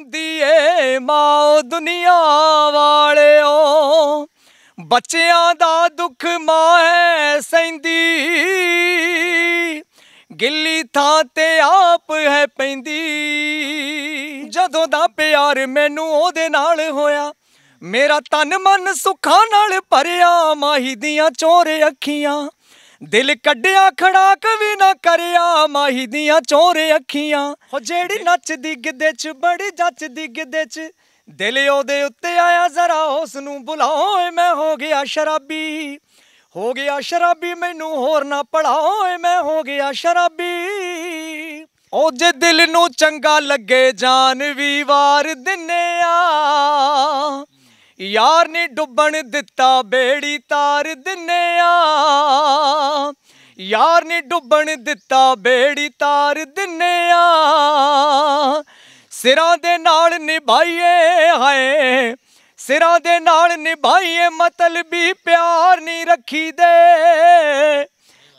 ਹੁੰਦੀ ਏ ਮਾਉ ਦੁਨੀਆ ਵਾਲਿਓ ਬੱਚਿਆਂ ਦਾ ਦੁੱਖ ਮਾ ਹੈ ਸੈਂਦੀ ਗਿੱਲੀ ਥਾਂ ਤੇ ਆਪ ਹੈ ਪੈਂਦੀ ਜਦੋਂ ਦਾ ਪਿਆਰ ਮੈਨੂੰ ਉਹਦੇ ਨਾਲ ਹੋਇਆ ਮੇਰਾ ਤਨ ਮਨ ਸੁੱਖਾਂ ਨਾਲ ਭਰਿਆ ਮਾਹੀ ਦੀਆਂ ਚੋਰੇ ਅੱਖੀਆਂ ਦਿਲ ਕੱਢਿਆ ਖੜਾਕ ਵੀ ਨਾ ਕਰਿਆ ਮਾਹੀ ਦੀਆਂ ਚੋਰੇ ਅੱਖੀਆਂ ਹੋ ਜਿਹੜੀ ਨੱਚਦੀ ਗਿੱਦੇ ਚ ਬੜੀ ਜੱਚਦੀ ਗਿੱਦੇ ਚ ਦਿਲ ਉਹਦੇ ਉੱਤੇ ਆਇਆ ਜ਼ਰਾ ਉਸ ਨੂੰ ਬੁਲਾਓ ਮੈਂ ਹੋ ਗਿਆ ਸ਼ਰਾਬੀ ਹੋ ਗਿਆ ਸ਼ਰਾਬੀ ਮੈਨੂੰ ਹੋਰ ਨਾ ਪੜਾਓ ਮੈਂ ਹੋ ਗਿਆ ਸ਼ਰਾਬੀ ਉਹ ਜੇ ਦਿਲ ਨੂੰ ਚੰਗਾ ਲੱਗੇ ਜਾਨ ਵੀ ਵਾਰ ਦਿੰਨੇ ਆ ਯਾਰ ਨੇ ਡੁੱਬਣ ਦਿੱਤਾ ਬੇੜੀ ਤਾਰ ਦਿੰਨੇ ਆ ਯਾਰ ਨੇ ਡੁੱਬਣ ਦਿੱਤਾ ਬੇੜੀ ਤਾਰ ਦਿੰਨੇ ਆ ਸਿਰਾਂ ਦੇ ਨਾਲ ਨਿਭਾਈਏ ਹਾਏ ਸਿਰਾਂ ਦੇ ਨਾਲ ਨਿਭਾਈਏ ਮਤਲਬੀ ਪਿਆਰ ਨਹੀਂ ਰੱਖੀ ਦੇ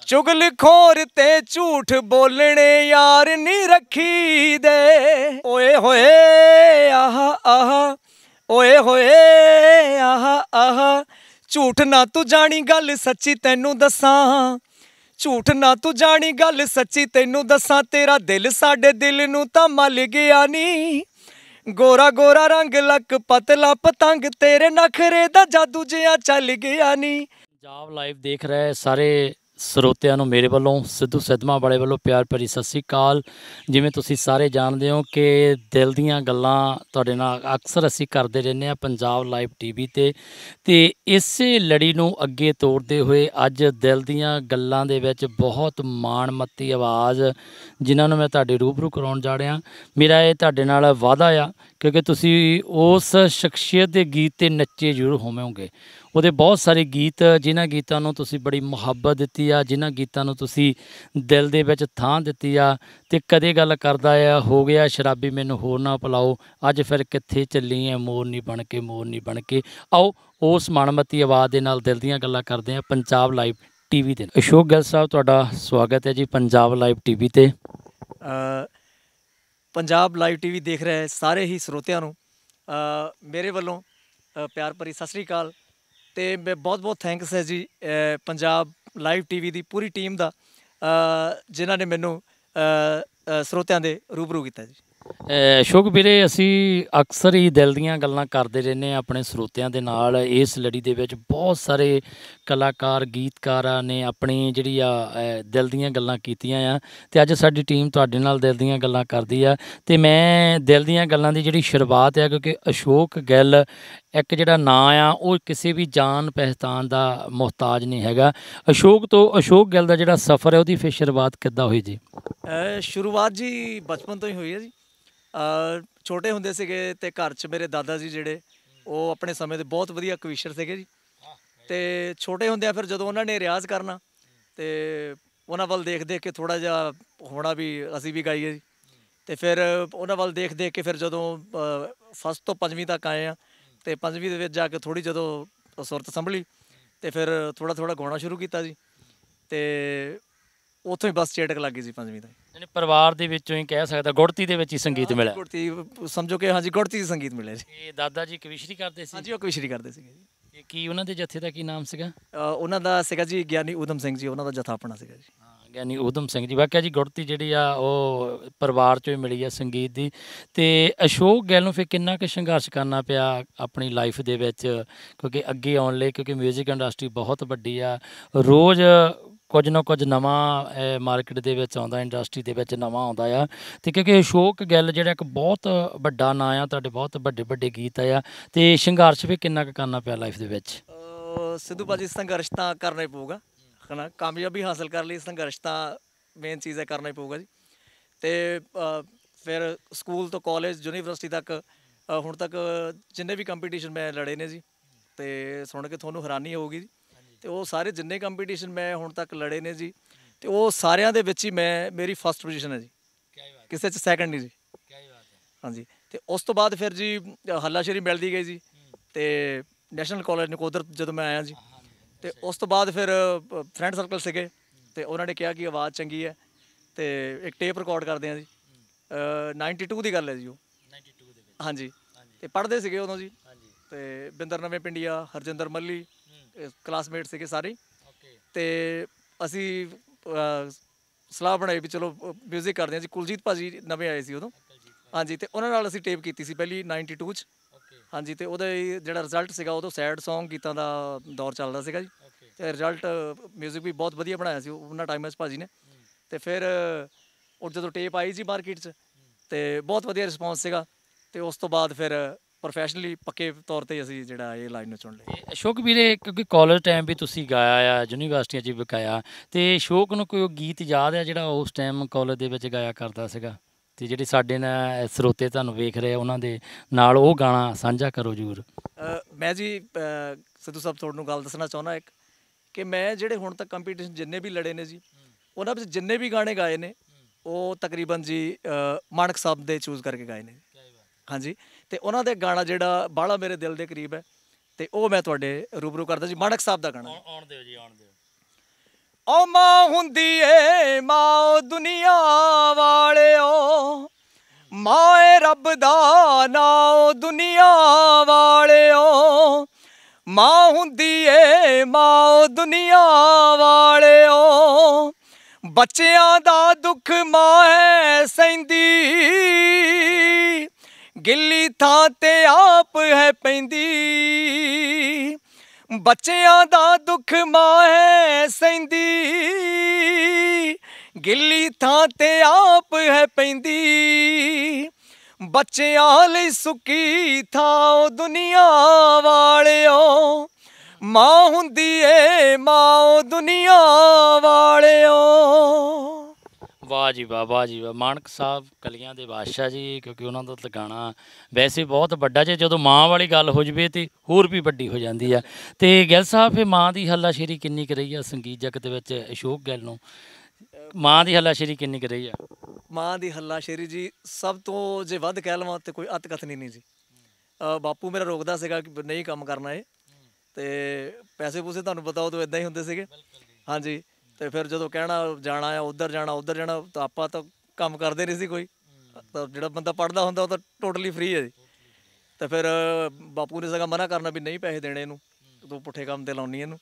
ਚੁਗਲਖੋਰ ਤੇ ਝੂਠ ਬੋਲਣੇ ਯਾਰ ਨਹੀਂ ਰੱਖੀ ਦੇ ਓਏ ਹੋਏ ਆਹ ਆਹ ਓਏ ਹੋਏ ਆਹਾ ਆਹਾ ਝੂਠ ਨਾ ਤੂੰ ਜਾਣੀ ਗੱਲ ਸੱਚੀ ਤੈਨੂੰ ਦੱਸਾਂ ਝੂਠ ਨਾ ਤੂੰ ਜਾਣੀ ਗੱਲ ਸੱਚੀ ਤੈਨੂੰ ਦੱਸਾਂ ਤੇਰਾ ਦਿਲ ਸਾਡੇ ਦਿਲ ਨੂੰ ਤਾਂ ਮਲ ਗਿਆ ਨਹੀਂ ਗੋਰਾ ਗੋਰਾ ਰੰਗ ਲੱਕ ਪਤਲਾ ਪਤੰਗ ਤੇਰੇ ਨਖਰੇ ਦਾ ਜਾਦੂ ਜਿਹਾ ਚੱਲ ਗਿਆ ਨਹੀਂ ਪੰਜਾਬ ਲਾਈਵ ਦੇਖ ਰਹੇ ਸਾਰੇ ਸਰੋਤਿਆਂ ਨੂੰ ਮੇਰੇ ਵੱਲੋਂ ਸਿੱਧੂ ਸਦਮਾ ਵਾਲੇ ਵੱਲੋਂ ਪਿਆਰ ਭਰੀ ਸਤਿ ਸ੍ਰੀ ਅਕਾਲ ਜਿਵੇਂ ਤੁਸੀਂ ਸਾਰੇ ਜਾਣਦੇ ਹੋ ਕਿ ਦਿਲ ਦੀਆਂ ਗੱਲਾਂ ਤੁਹਾਡੇ ਨਾਲ ਅਕਸਰ ਅਸੀਂ ਕਰਦੇ ਰਹਿੰਦੇ ਆ ਪੰਜਾਬ ਲਾਈਵ ਟੀਵੀ ਤੇ ਤੇ ਇਸੇ ਲੜੀ ਨੂੰ ਅੱਗੇ ਤੋਰਦੇ ਹੋਏ ਅੱਜ ਦਿਲ ਦੀਆਂ ਗੱਲਾਂ ਦੇ ਵਿੱਚ ਬਹੁਤ ਮਾਣਮੱਤੀ ਆਵਾਜ਼ ਜਿਨ੍ਹਾਂ ਨੂੰ ਮੈਂ ਤੁਹਾਡੇ ਰੂਬਰੂ ਕਰਾਉਣ ਜਾ ਰਿਹਾ ਮੇਰਾ ਇਹ ਤੁਹਾਡੇ ਨਾਲ ਵਾਅਦਾ ਆ ਕਿਉਂਕਿ ਤੁਸੀਂ ਉਸ ਸ਼ਖਸੀਅਤ ਦੇ ਗੀਤ ਤੇ ਨੱਚੇ ਜ਼ਰੂਰ ਹੋਵੋਗੇ ਉਹਦੇ ਬਹੁਤ ਸਾਰੇ ਗੀਤ ਜਿਨ੍ਹਾਂ ਗੀਤਾਂ ਨੂੰ ਤੁਸੀਂ ਬੜੀ ਮੁਹੱਬਤ ਦਿੱਤੀ ਆ ਜਿਨ੍ਹਾਂ ਗੀਤਾਂ ਨੂੰ ਤੁਸੀਂ ਦਿਲ ਦੇ ਵਿੱਚ ਥਾਂ ਦਿੱਤੀ ਆ ਤੇ ਕਦੇ ਗੱਲ ਕਰਦਾ ਆ ਹੋ ਗਿਆ ਸ਼ਰਾਬੀ ਮੈਨੂੰ ਹੋਰ ਨਾ ਪਲਾਓ ਅੱਜ ਫਿਰ ਕਿੱਥੇ ਚੱਲੀ ਐ ਮੋਰ ਨਹੀਂ ਬਣ ਕੇ ਮੋਰ ਨਹੀਂ ਬਣ ਕੇ ਆਓ ਉਸ ਮਨਮਤੀ ਆਵਾਜ਼ ਦੇ ਨਾਲ ਦਿਲ ਦੀਆਂ ਗੱਲਾਂ ਕਰਦੇ ਆ ਪੰਜਾਬ ਲਾਈਵ ਟੀਵੀ ਤੇ ਅਸ਼ੋਕ ਗੱਲ ਸਾਹਿਬ ਤੁਹਾਡਾ ਸਵਾਗਤ ਹੈ ਜੀ ਪੰਜਾਬ ਲਾਈਵ ਟੀਵੀ ਤੇ ਪੰਜਾਬ ਲਾਈਵ ਟੀਵੀ ਦੇਖ ਰਹੇ ਸਾਰੇ ਹੀ ਸਰੋਤਿਆਂ ਨੂੰ ਮੇਰੇ ਵੱਲੋਂ ਪਿਆਰ ਭਰੀ ਸਤਿ ਸ੍ਰੀ ਅਕਾਲ ਤੇ ਬਹੁਤ ਬਹੁਤ ਥੈਂਕਸ ਹੈ ਜੀ ਪੰਜਾਬ ਲਾਈਵ ਟੀਵੀ ਦੀ ਪੂਰੀ ਟੀਮ ਦਾ ਜਿਨ੍ਹਾਂ ਨੇ ਮੈਨੂੰ ਸਰੋਤਿਆਂ ਦੇ ਰੂਬਰੂ ਕੀਤਾ ਜੀ ਸ਼ੋਕ ਵੀਰੇ ਅਸੀਂ ਅਕਸਰ ਹੀ ਦਿਲ ਦੀਆਂ ਗੱਲਾਂ ਕਰਦੇ ਰਹਿੰਦੇ ਆ ਆਪਣੇ ਸਰੋਤਿਆਂ ਦੇ ਨਾਲ ਇਸ ਲੜੀ ਦੇ ਵਿੱਚ ਬਹੁਤ ਸਾਰੇ ਕਲਾਕਾਰ ਗੀਤਕਾਰਾਂ ਨੇ ਆਪਣੀ ਜਿਹੜੀ ਆ ਦਿਲ ਦੀਆਂ ਗੱਲਾਂ ਕੀਤੀਆਂ ਆ ਤੇ ਅੱਜ ਸਾਡੀ ਟੀਮ ਤੁਹਾਡੇ ਨਾਲ ਦਿਲ ਦੀਆਂ ਗੱਲਾਂ ਕਰਦੀ ਆ ਤੇ ਮੈਂ ਦਿਲ ਦੀਆਂ ਗੱਲਾਂ ਦੀ ਜਿਹੜੀ ਸ਼ੁਰੂਆਤ ਆ ਕਿਉਂਕਿ ਅਸ਼ੋਕ ਗਿੱਲ ਇੱਕ ਜਿਹੜਾ ਨਾਂ ਆ ਉਹ ਕਿਸੇ ਵੀ ਜਾਣ ਪਹਿਚਾਨ ਦਾ ਮੁਹਤਾਜ ਨਹੀਂ ਹੈਗਾ ਅਸ਼ੋਕ ਤੋਂ ਅਸ਼ੋਕ ਗਿੱਲ ਦਾ ਜਿਹੜਾ ਸਫ਼ਰ ਹੈ ਉਹਦੀ ਫਿਰ ਸ਼ੁਰੂਆਤ ਕਿੱਦਾਂ ਹੋਈ ਜੀ ਸ਼ੁਰੂਆਤ ਜੀ ਬਚਪਨ ਤੋਂ ਹੀ ਹੋਈ ਹੈ ਜੀ ਛੋਟੇ ਹੁੰਦੇ ਸੀਗੇ ਤੇ ਘਰ 'ਚ ਮੇਰੇ ਦਾਦਾ ਜੀ ਜਿਹੜੇ ਉਹ ਆਪਣੇ ਸਮੇਂ ਦੇ ਬਹੁਤ ਵਧੀਆ ਕਵੀਸ਼ਰ ਸੀਗੇ ਜੀ ਤੇ ਛੋਟੇ ਹੁੰਦੇ ਆ ਫਿਰ ਜਦੋਂ ਉਹਨਾਂ ਨੇ ਰਿਆਜ਼ ਕਰਨਾ ਤੇ ਉਹਨਾਂ ਵੱਲ ਦੇਖ ਦੇਖ ਕੇ ਥੋੜਾ ਜਿਹਾ ਹੋਣਾ ਵੀ ਅਸੀਂ ਵੀ ਗਾਈਏ ਜੀ ਤੇ ਫਿਰ ਉਹਨਾਂ ਵੱਲ ਦੇਖ ਦੇਖ ਕੇ ਫਿਰ ਜਦੋਂ ਫਸਟ ਤੋਂ ਪੰਜਵੀਂ ਤੱਕ ਆਏ ਆ ਤੇ ਪੰਜਵੀਂ ਦੇ ਵਿੱਚ ਜਾ ਕੇ ਥੋੜੀ ਜਦੋਂ ਸੁਰਤ ਸੰਭਲੀ ਤੇ ਫਿਰ ਥੋੜਾ ਥੋੜਾ ਗਾਉਣਾ ਸ਼ੁਰੂ ਕੀਤਾ ਜੀ ਤੇ ਉੱਥੋਂ ਹੀ ਬਸ ਚੇਟਕ ਲੱਗ ਗਈ ਸੀ ਪੰਜਵੀਂ ਤੱਕ ਯਾਨੀ ਪਰਿਵਾਰ ਦੇ ਵਿੱਚੋਂ ਹੀ ਕਹਿ ਸਕਦਾ ਗੁੜਤੀ ਦੇ ਵਿੱਚ ਹੀ ਸੰਗੀਤ ਮਿਲਿਆ ਗੁੜਤੀ ਸਮਝੋ ਕਿ ਹਾਂਜੀ ਗੁੜਤੀ ਸੰਗੀਤ ਮਿਲਿਆ ਜੀ ਇਹ ਦਾਦਾ ਜੀ ਕਵਿਸ਼ਰੀ ਕਰਦੇ ਸੀ ਹਾਂਜੀ ਉਹ ਕਵਿਸ਼ਰੀ ਕਰਦੇ ਸੀਗੇ ਜੀ ਇਹ ਕੀ ਉਹਨਾਂ ਦੇ ਜਥੇ ਦਾ ਕੀ ਨਾਮ ਸੀਗਾ ਉਹਨਾਂ ਦਾ ਸੀਗਾ ਜੀ ਗਿਆਨੀ ਉਦਮ ਸਿੰਘ ਜੀ ਉਹਨਾਂ ਦਾ ਜਥਾ ਆਪਣਾ ਸੀਗਾ ਜੀ ਹਾਂ ਗਿਆਨੀ ਉਦਮ ਸਿੰਘ ਜੀ ਵਾਕਿਆ ਜੀ ਗੁੜਤੀ ਜਿਹੜੀ ਆ ਉਹ ਪਰਿਵਾਰ ਚੋਂ ਹੀ ਮਿਲੀ ਆ ਸੰਗੀਤ ਦੀ ਤੇ ਅਸ਼ੋਕ ਗੈਲ ਨੂੰ ਫੇ ਕਿੰਨਾ ਕੁ ਸੰਘਰਸ਼ ਕਰਨਾ ਪਿਆ ਆਪਣੀ ਲਾਈਫ ਦੇ ਵਿੱਚ ਕਿਉਂਕਿ ਅੱਗੇ ਆਉਣ ਲਈ ਕਿਉਂਕਿ 뮤직 ਇੰਡਸਟਰੀ ਬਹੁਤ ਵੱਡੀ ਆ ਰੋਜ਼ ਕੁਝ ਨਾ ਕੁਝ ਨਵਾਂ ਮਾਰਕੀਟ ਦੇ ਵਿੱਚ ਆਉਂਦਾ ਇੰਡਸਟਰੀ ਦੇ ਵਿੱਚ ਨਵਾਂ ਆਉਂਦਾ ਆ ਤੇ ਕਿਉਂਕਿ ਅਸ਼ੋਕ ਗੱਲ ਜਿਹੜਾ ਇੱਕ ਬਹੁਤ ਵੱਡਾ ਨਾਂ ਆ ਤੁਹਾਡੇ ਬਹੁਤ ਵੱਡੇ ਵੱਡੇ ਗੀਤ ਆ ਤੇ ਸੰਘਰਸ਼ ਵੀ ਕਿੰਨਾ ਕੁ ਕਰਨਾ ਪਿਆ ਲਾਈਫ ਦੇ ਵਿੱਚ ਸਿੱਧੂ ਬਾਜੀ ਸੰਘਰਸ਼ ਤਾਂ ਕਰਨਾ ਹੀ ਪਊਗਾ ਹਨਾ ਕਾਮਯਾਬੀ ਹਾਸਲ ਕਰਨ ਲਈ ਸੰਘਰਸ਼ ਤਾਂ ਮੇਨ ਚੀਜ਼ ਹੈ ਕਰਨਾ ਹੀ ਪਊਗਾ ਜੀ ਤੇ ਫਿਰ ਸਕੂਲ ਤੋਂ ਕਾਲਜ ਯੂਨੀਵਰਸਿਟੀ ਤੱਕ ਹੁਣ ਤੱਕ ਜਿੰਨੇ ਵੀ ਕੰਪੀਟੀਸ਼ਨ ਮੈਂ ਲੜੇ ਨੇ ਜੀ ਤੇ ਸੁਣ ਕੇ ਤੁਹਾਨੂੰ ਹੈਰਾਨੀ ਹੋਊਗੀ ਜੀ ਤੇ ਉਹ ਸਾਰੇ ਜਿੰਨੇ ਕੰਪੀਟੀਸ਼ਨ ਮੈਂ ਹੁਣ ਤੱਕ ਲੜੇ ਨੇ ਜੀ ਤੇ ਉਹ ਸਾਰਿਆਂ ਦੇ ਵਿੱਚ ਹੀ ਮੈਂ ਮੇਰੀ ਫਸਟ ਪੋਜੀਸ਼ਨ ਹੈ ਜੀ ਕਿਸੇ 'ਚ ਸੈਕੰਡ ਨਹੀਂ ਜੀ ਹਾਂਜੀ ਤੇ ਉਸ ਤੋਂ ਬਾਅਦ ਫਿਰ ਜੀ ਹੱਲਾਸ਼ੇਰੀ ਮਿਲਦੀ ਗਈ ਜੀ ਤੇ ਨੈਸ਼ਨਲ ਕਾਲਜ ਨਕੋਦਰ ਜਦੋਂ ਮੈਂ ਆਇਆ ਜੀ ਤੇ ਉਸ ਤੋਂ ਬਾਅਦ ਫਿਰ ਫਰੈਂਡ ਸਰਕਲ ਸਿਗੇ ਤੇ ਉਹਨਾਂ ਨੇ ਕਿਹਾ ਕਿ ਆਵਾਜ਼ ਚੰਗੀ ਹੈ ਤੇ ਇੱਕ ਟੇਪ ਰਿਕਾਰਡ ਕਰਦੇ ਆ ਜੀ 92 ਦੀ ਗੱਲ ਹੈ ਜੀ ਉਹ 92 ਦੇ ਵਿੱਚ ਹਾਂਜੀ ਤੇ ਪੜਦੇ ਸੀਗੇ ਉਦੋਂ ਜੀ ਤੇ ਬਿੰਦਰ ਨਵੇਂ ਪਿੰਡੀਆ ਹਰਜਿੰਦਰ ਮੱਲੀ ਕਲਾਸਮੇਟ ਸੀਗੇ ਸਾਰੇ ਤੇ ਅਸੀਂ ਸਲਾਹ ਬਣਾਈ ਵੀ ਚਲੋ 뮤직 ਕਰਦੇ ਹਾਂ ਜੀ ਕੁਲਜੀਤ ਭਾਜੀ ਨਵੇਂ ਆਏ ਸੀ ਉਦੋਂ ਹਾਂਜੀ ਤੇ ਉਹਨਾਂ ਨਾਲ ਅਸੀਂ ਟੇਪ ਕੀਤੀ ਸੀ ਪਹਿਲੀ 92 ਚ ਹਾਂਜੀ ਤੇ ਉਹਦਾ ਜਿਹੜਾ ਰਿਜ਼ਲਟ ਸੀਗਾ ਉਦੋਂ ਸੈਡ Song ਗੀਤਾਂ ਦਾ ਦੌਰ ਚੱਲਦਾ ਸੀਗਾ ਜੀ ਤੇ ਰਿਜ਼ਲਟ 뮤직 ਵੀ ਬਹੁਤ ਵਧੀਆ ਬਣਾਇਆ ਸੀ ਉਹਨਾਂ ਟਾਈਮ ਵਿੱਚ ਭਾਜੀ ਨੇ ਤੇ ਫਿਰ ਉਹ ਜਦੋਂ ਟੇਪ ਆਈ ਸੀ ਮਾਰਕੀਟ 'ਚ ਤੇ ਬਹੁਤ ਵਧੀਆ ਰਿਸਪੌਂਸ ਸੀਗਾ ਤੇ ਉਸ ਤੋਂ ਬਾਅਦ ਫਿਰ ਪ੍ਰੋਫੈਸ਼ਨਲੀ ਪੱਕੇ ਤੌਰ ਤੇ ਅਸੀਂ ਜਿਹੜਾ ਇਹ ਲਾਈਨ ਨੂੰ ਚੁਣ ਲਈ ਅਸ਼ੋਕ ਵੀਰੇ ਕਿਉਂਕਿ ਕਾਲਜ ਟਾਈਮ ਵੀ ਤੁਸੀਂ ਗਾਇਆ ਆ ਯੂਨੀਵਰਸਿਟੀਆਂ 'ਚ ਵੀ ਗਾਇਆ ਤੇ ਅਸ਼ੋਕ ਨੂੰ ਕੋਈ ਗੀਤ ਯਾਦ ਆ ਜਿਹੜਾ ਉਸ ਟਾਈਮ ਕਾਲਜ ਦੇ ਵਿੱਚ ਗਾਇਆ ਕਰਦਾ ਸੀਗਾ ਤੇ ਜਿਹੜੇ ਸਾਡੇ ਨਾਲ ਸਰੋਤੇ ਤੁਹਾਨੂੰ ਵੇਖ ਰਹੇ ਉਹਨਾਂ ਦੇ ਨਾਲ ਉਹ ਗਾਣਾ ਸਾਂਝਾ ਕਰੋ ਜੂਰ ਮੈਂ ਜੀ ਸਿੱਧੂ ਸਾਹਿਬ ਤੁਹਾਨੂੰ ਗੱਲ ਦੱਸਣਾ ਚਾਹੁੰਦਾ ਇੱਕ ਕਿ ਮੈਂ ਜਿਹੜੇ ਹੁਣ ਤੱਕ ਕੰਪੀਟੀਸ਼ਨ ਜਿੰਨੇ ਵੀ ਲੜੇ ਨੇ ਜੀ ਉਹਨਾਂ ਵਿੱਚ ਜਿੰਨੇ ਵੀ ਗਾਣੇ ਗਾਏ ਨੇ ਉਹ ਤਕਰੀਬਨ ਜੀ ਮਾਨਕ ਸਾਹਿਬ ਦੇ ਚੂਜ਼ ਕਰਕੇ ਗਾਏ ਨੇ ਹਾਂਜੀ ਤੇ ਉਹਨਾਂ ਦੇ ਗਾਣਾ ਜਿਹੜਾ ਬਾਲਾ ਮੇਰੇ ਦਿਲ ਦੇ ਕਰੀਬ ਹੈ ਤੇ ਉਹ ਮੈਂ ਤੁਹਾਡੇ ਰੂਬਰੂ ਕਰਦਾ ਜੀ ਮਾਨਕ ਸਾਹਿਬ ਦਾ ਗਾਣਾ ਆਉਣ ਦਿਓ ਜੀ ਆਉਣ ਦਿਓ ਓ ਮਾਂ ਹੁੰਦੀ ਏ ਮਾਂ ਦੁਨੀਆ ਵਾਲਿਓ ਮਾਏ ਰੱਬ ਦਾ ਨਾਉ ਦੁਨੀਆ ਵਾਲਿਓ ਮਾਂ ਹੁੰਦੀ ਏ ਮਾਂ ਦੁਨੀਆ ਵਾਲਿਓ ਬੱਚਿਆਂ ਦਾ ਦੁੱਖ ਮਾਂ ਹੈ ਸਹਿੰਦੀ ਗਿੱਲੀ ਥਾਂ ਤੇ ਆਪ ਹੈ ਪੈਂਦੀ ਬੱਚਿਆਂ ਦਾ ਦੁੱਖ ਮਾਂ ਹੈ ਸੈਂਦੀ ਗਿੱਲੀ ਥਾਂ ਤੇ ਆਪ ਹੈ ਪੈਂਦੀ ਬੱਚਿਆਂ ਲਈ ਸੁੱਕੀ ਥਾਂ ਦੁਨੀਆ ਵਾਲਿਓ ਮਾਂ ਹੁੰਦੀ ਏ ਮਾਂ ਦੁਨੀਆ ਵਾਲਿਓ ਵਾਹ ਜੀ ਵਾਹ ਵਾਹ ਜੀ ਵਾਹ ਮਾਨਕ ਸਾਹਿਬ ਕਲੀਆਂ ਦੇ ਬਾਦਸ਼ਾਹ ਜੀ ਕਿਉਂਕਿ ਉਹਨਾਂ ਦਾ ਲਗਾਣਾ ਵੈਸੇ ਬਹੁਤ ਵੱਡਾ ਜੇ ਜਦੋਂ ਮਾਂ ਵਾਲੀ ਗੱਲ ਹੋ ਜਵੇ ਤੇ ਹੋਰ ਵੀ ਵੱਡੀ ਹੋ ਜਾਂਦੀ ਆ ਤੇ ਗਿੱਲ ਸਾਹਿਬ ਇਹ ਮਾਂ ਦੀ ਹੱਲਾਸ਼ੇਰੀ ਕਿੰਨੀ ਕਰ ਰਹੀ ਆ ਸੰਗੀਤ ਜਗਤ ਵਿੱਚ ਅਸ਼ੋਕ ਗਿੱਲ ਨੂੰ ਮਾਂ ਦੀ ਹੱਲਾਸ਼ੇਰੀ ਕਿੰਨੀ ਕਰ ਰਹੀ ਆ ਮਾਂ ਦੀ ਹੱਲਾਸ਼ੇਰੀ ਜੀ ਸਭ ਤੋਂ ਜੇ ਵੱਧ ਕਹਿ ਲਵਾਂ ਤੇ ਕੋਈ ਅਤ ਕਥਨੀ ਨਹੀਂ ਜੀ ਬਾਪੂ ਮੇਰਾ ਰੋਕਦਾ ਸੀਗਾ ਕਿ ਨਹੀਂ ਕੰਮ ਕਰਨਾ ਇਹ ਤੇ ਪੈਸੇ ਪੂਸੇ ਤੁਹਾਨੂੰ ਪਤਾ ਉਹ ਤਾਂ ਇਦਾਂ ਹੀ ਹੁੰਦੇ ਸੀਗੇ ਹਾਂਜੀ ਤੇ ਫਿਰ ਜਦੋਂ ਕਹਿਣਾ ਜਾਣਾ ਆ ਉਧਰ ਜਾਣਾ ਉਧਰ ਜਾਣਾ ਤਾਂ ਆਪਾਂ ਤਾਂ ਕੰਮ ਕਰਦੇ ਨਹੀਂ ਸੀ ਕੋਈ ਤਾਂ ਜਿਹੜਾ ਬੰਦਾ ਪੜਦਾ ਹੁੰਦਾ ਉਹ ਤਾਂ ਟੋਟਲੀ ਫ੍ਰੀ ਹੈ ਜੀ ਤੇ ਫਿਰ ਬਾਪੂ ਨੇ ਸਗਾ ਮਨਾ ਕਰਨਾ ਵੀ ਨਹੀਂ ਪੈਸੇ ਦੇਣੇ ਇਹਨੂੰ ਤੂੰ ਪੁੱਠੇ ਕੰਮ ਤੇ ਲਾਉਣੀ ਇਹਨੂੰ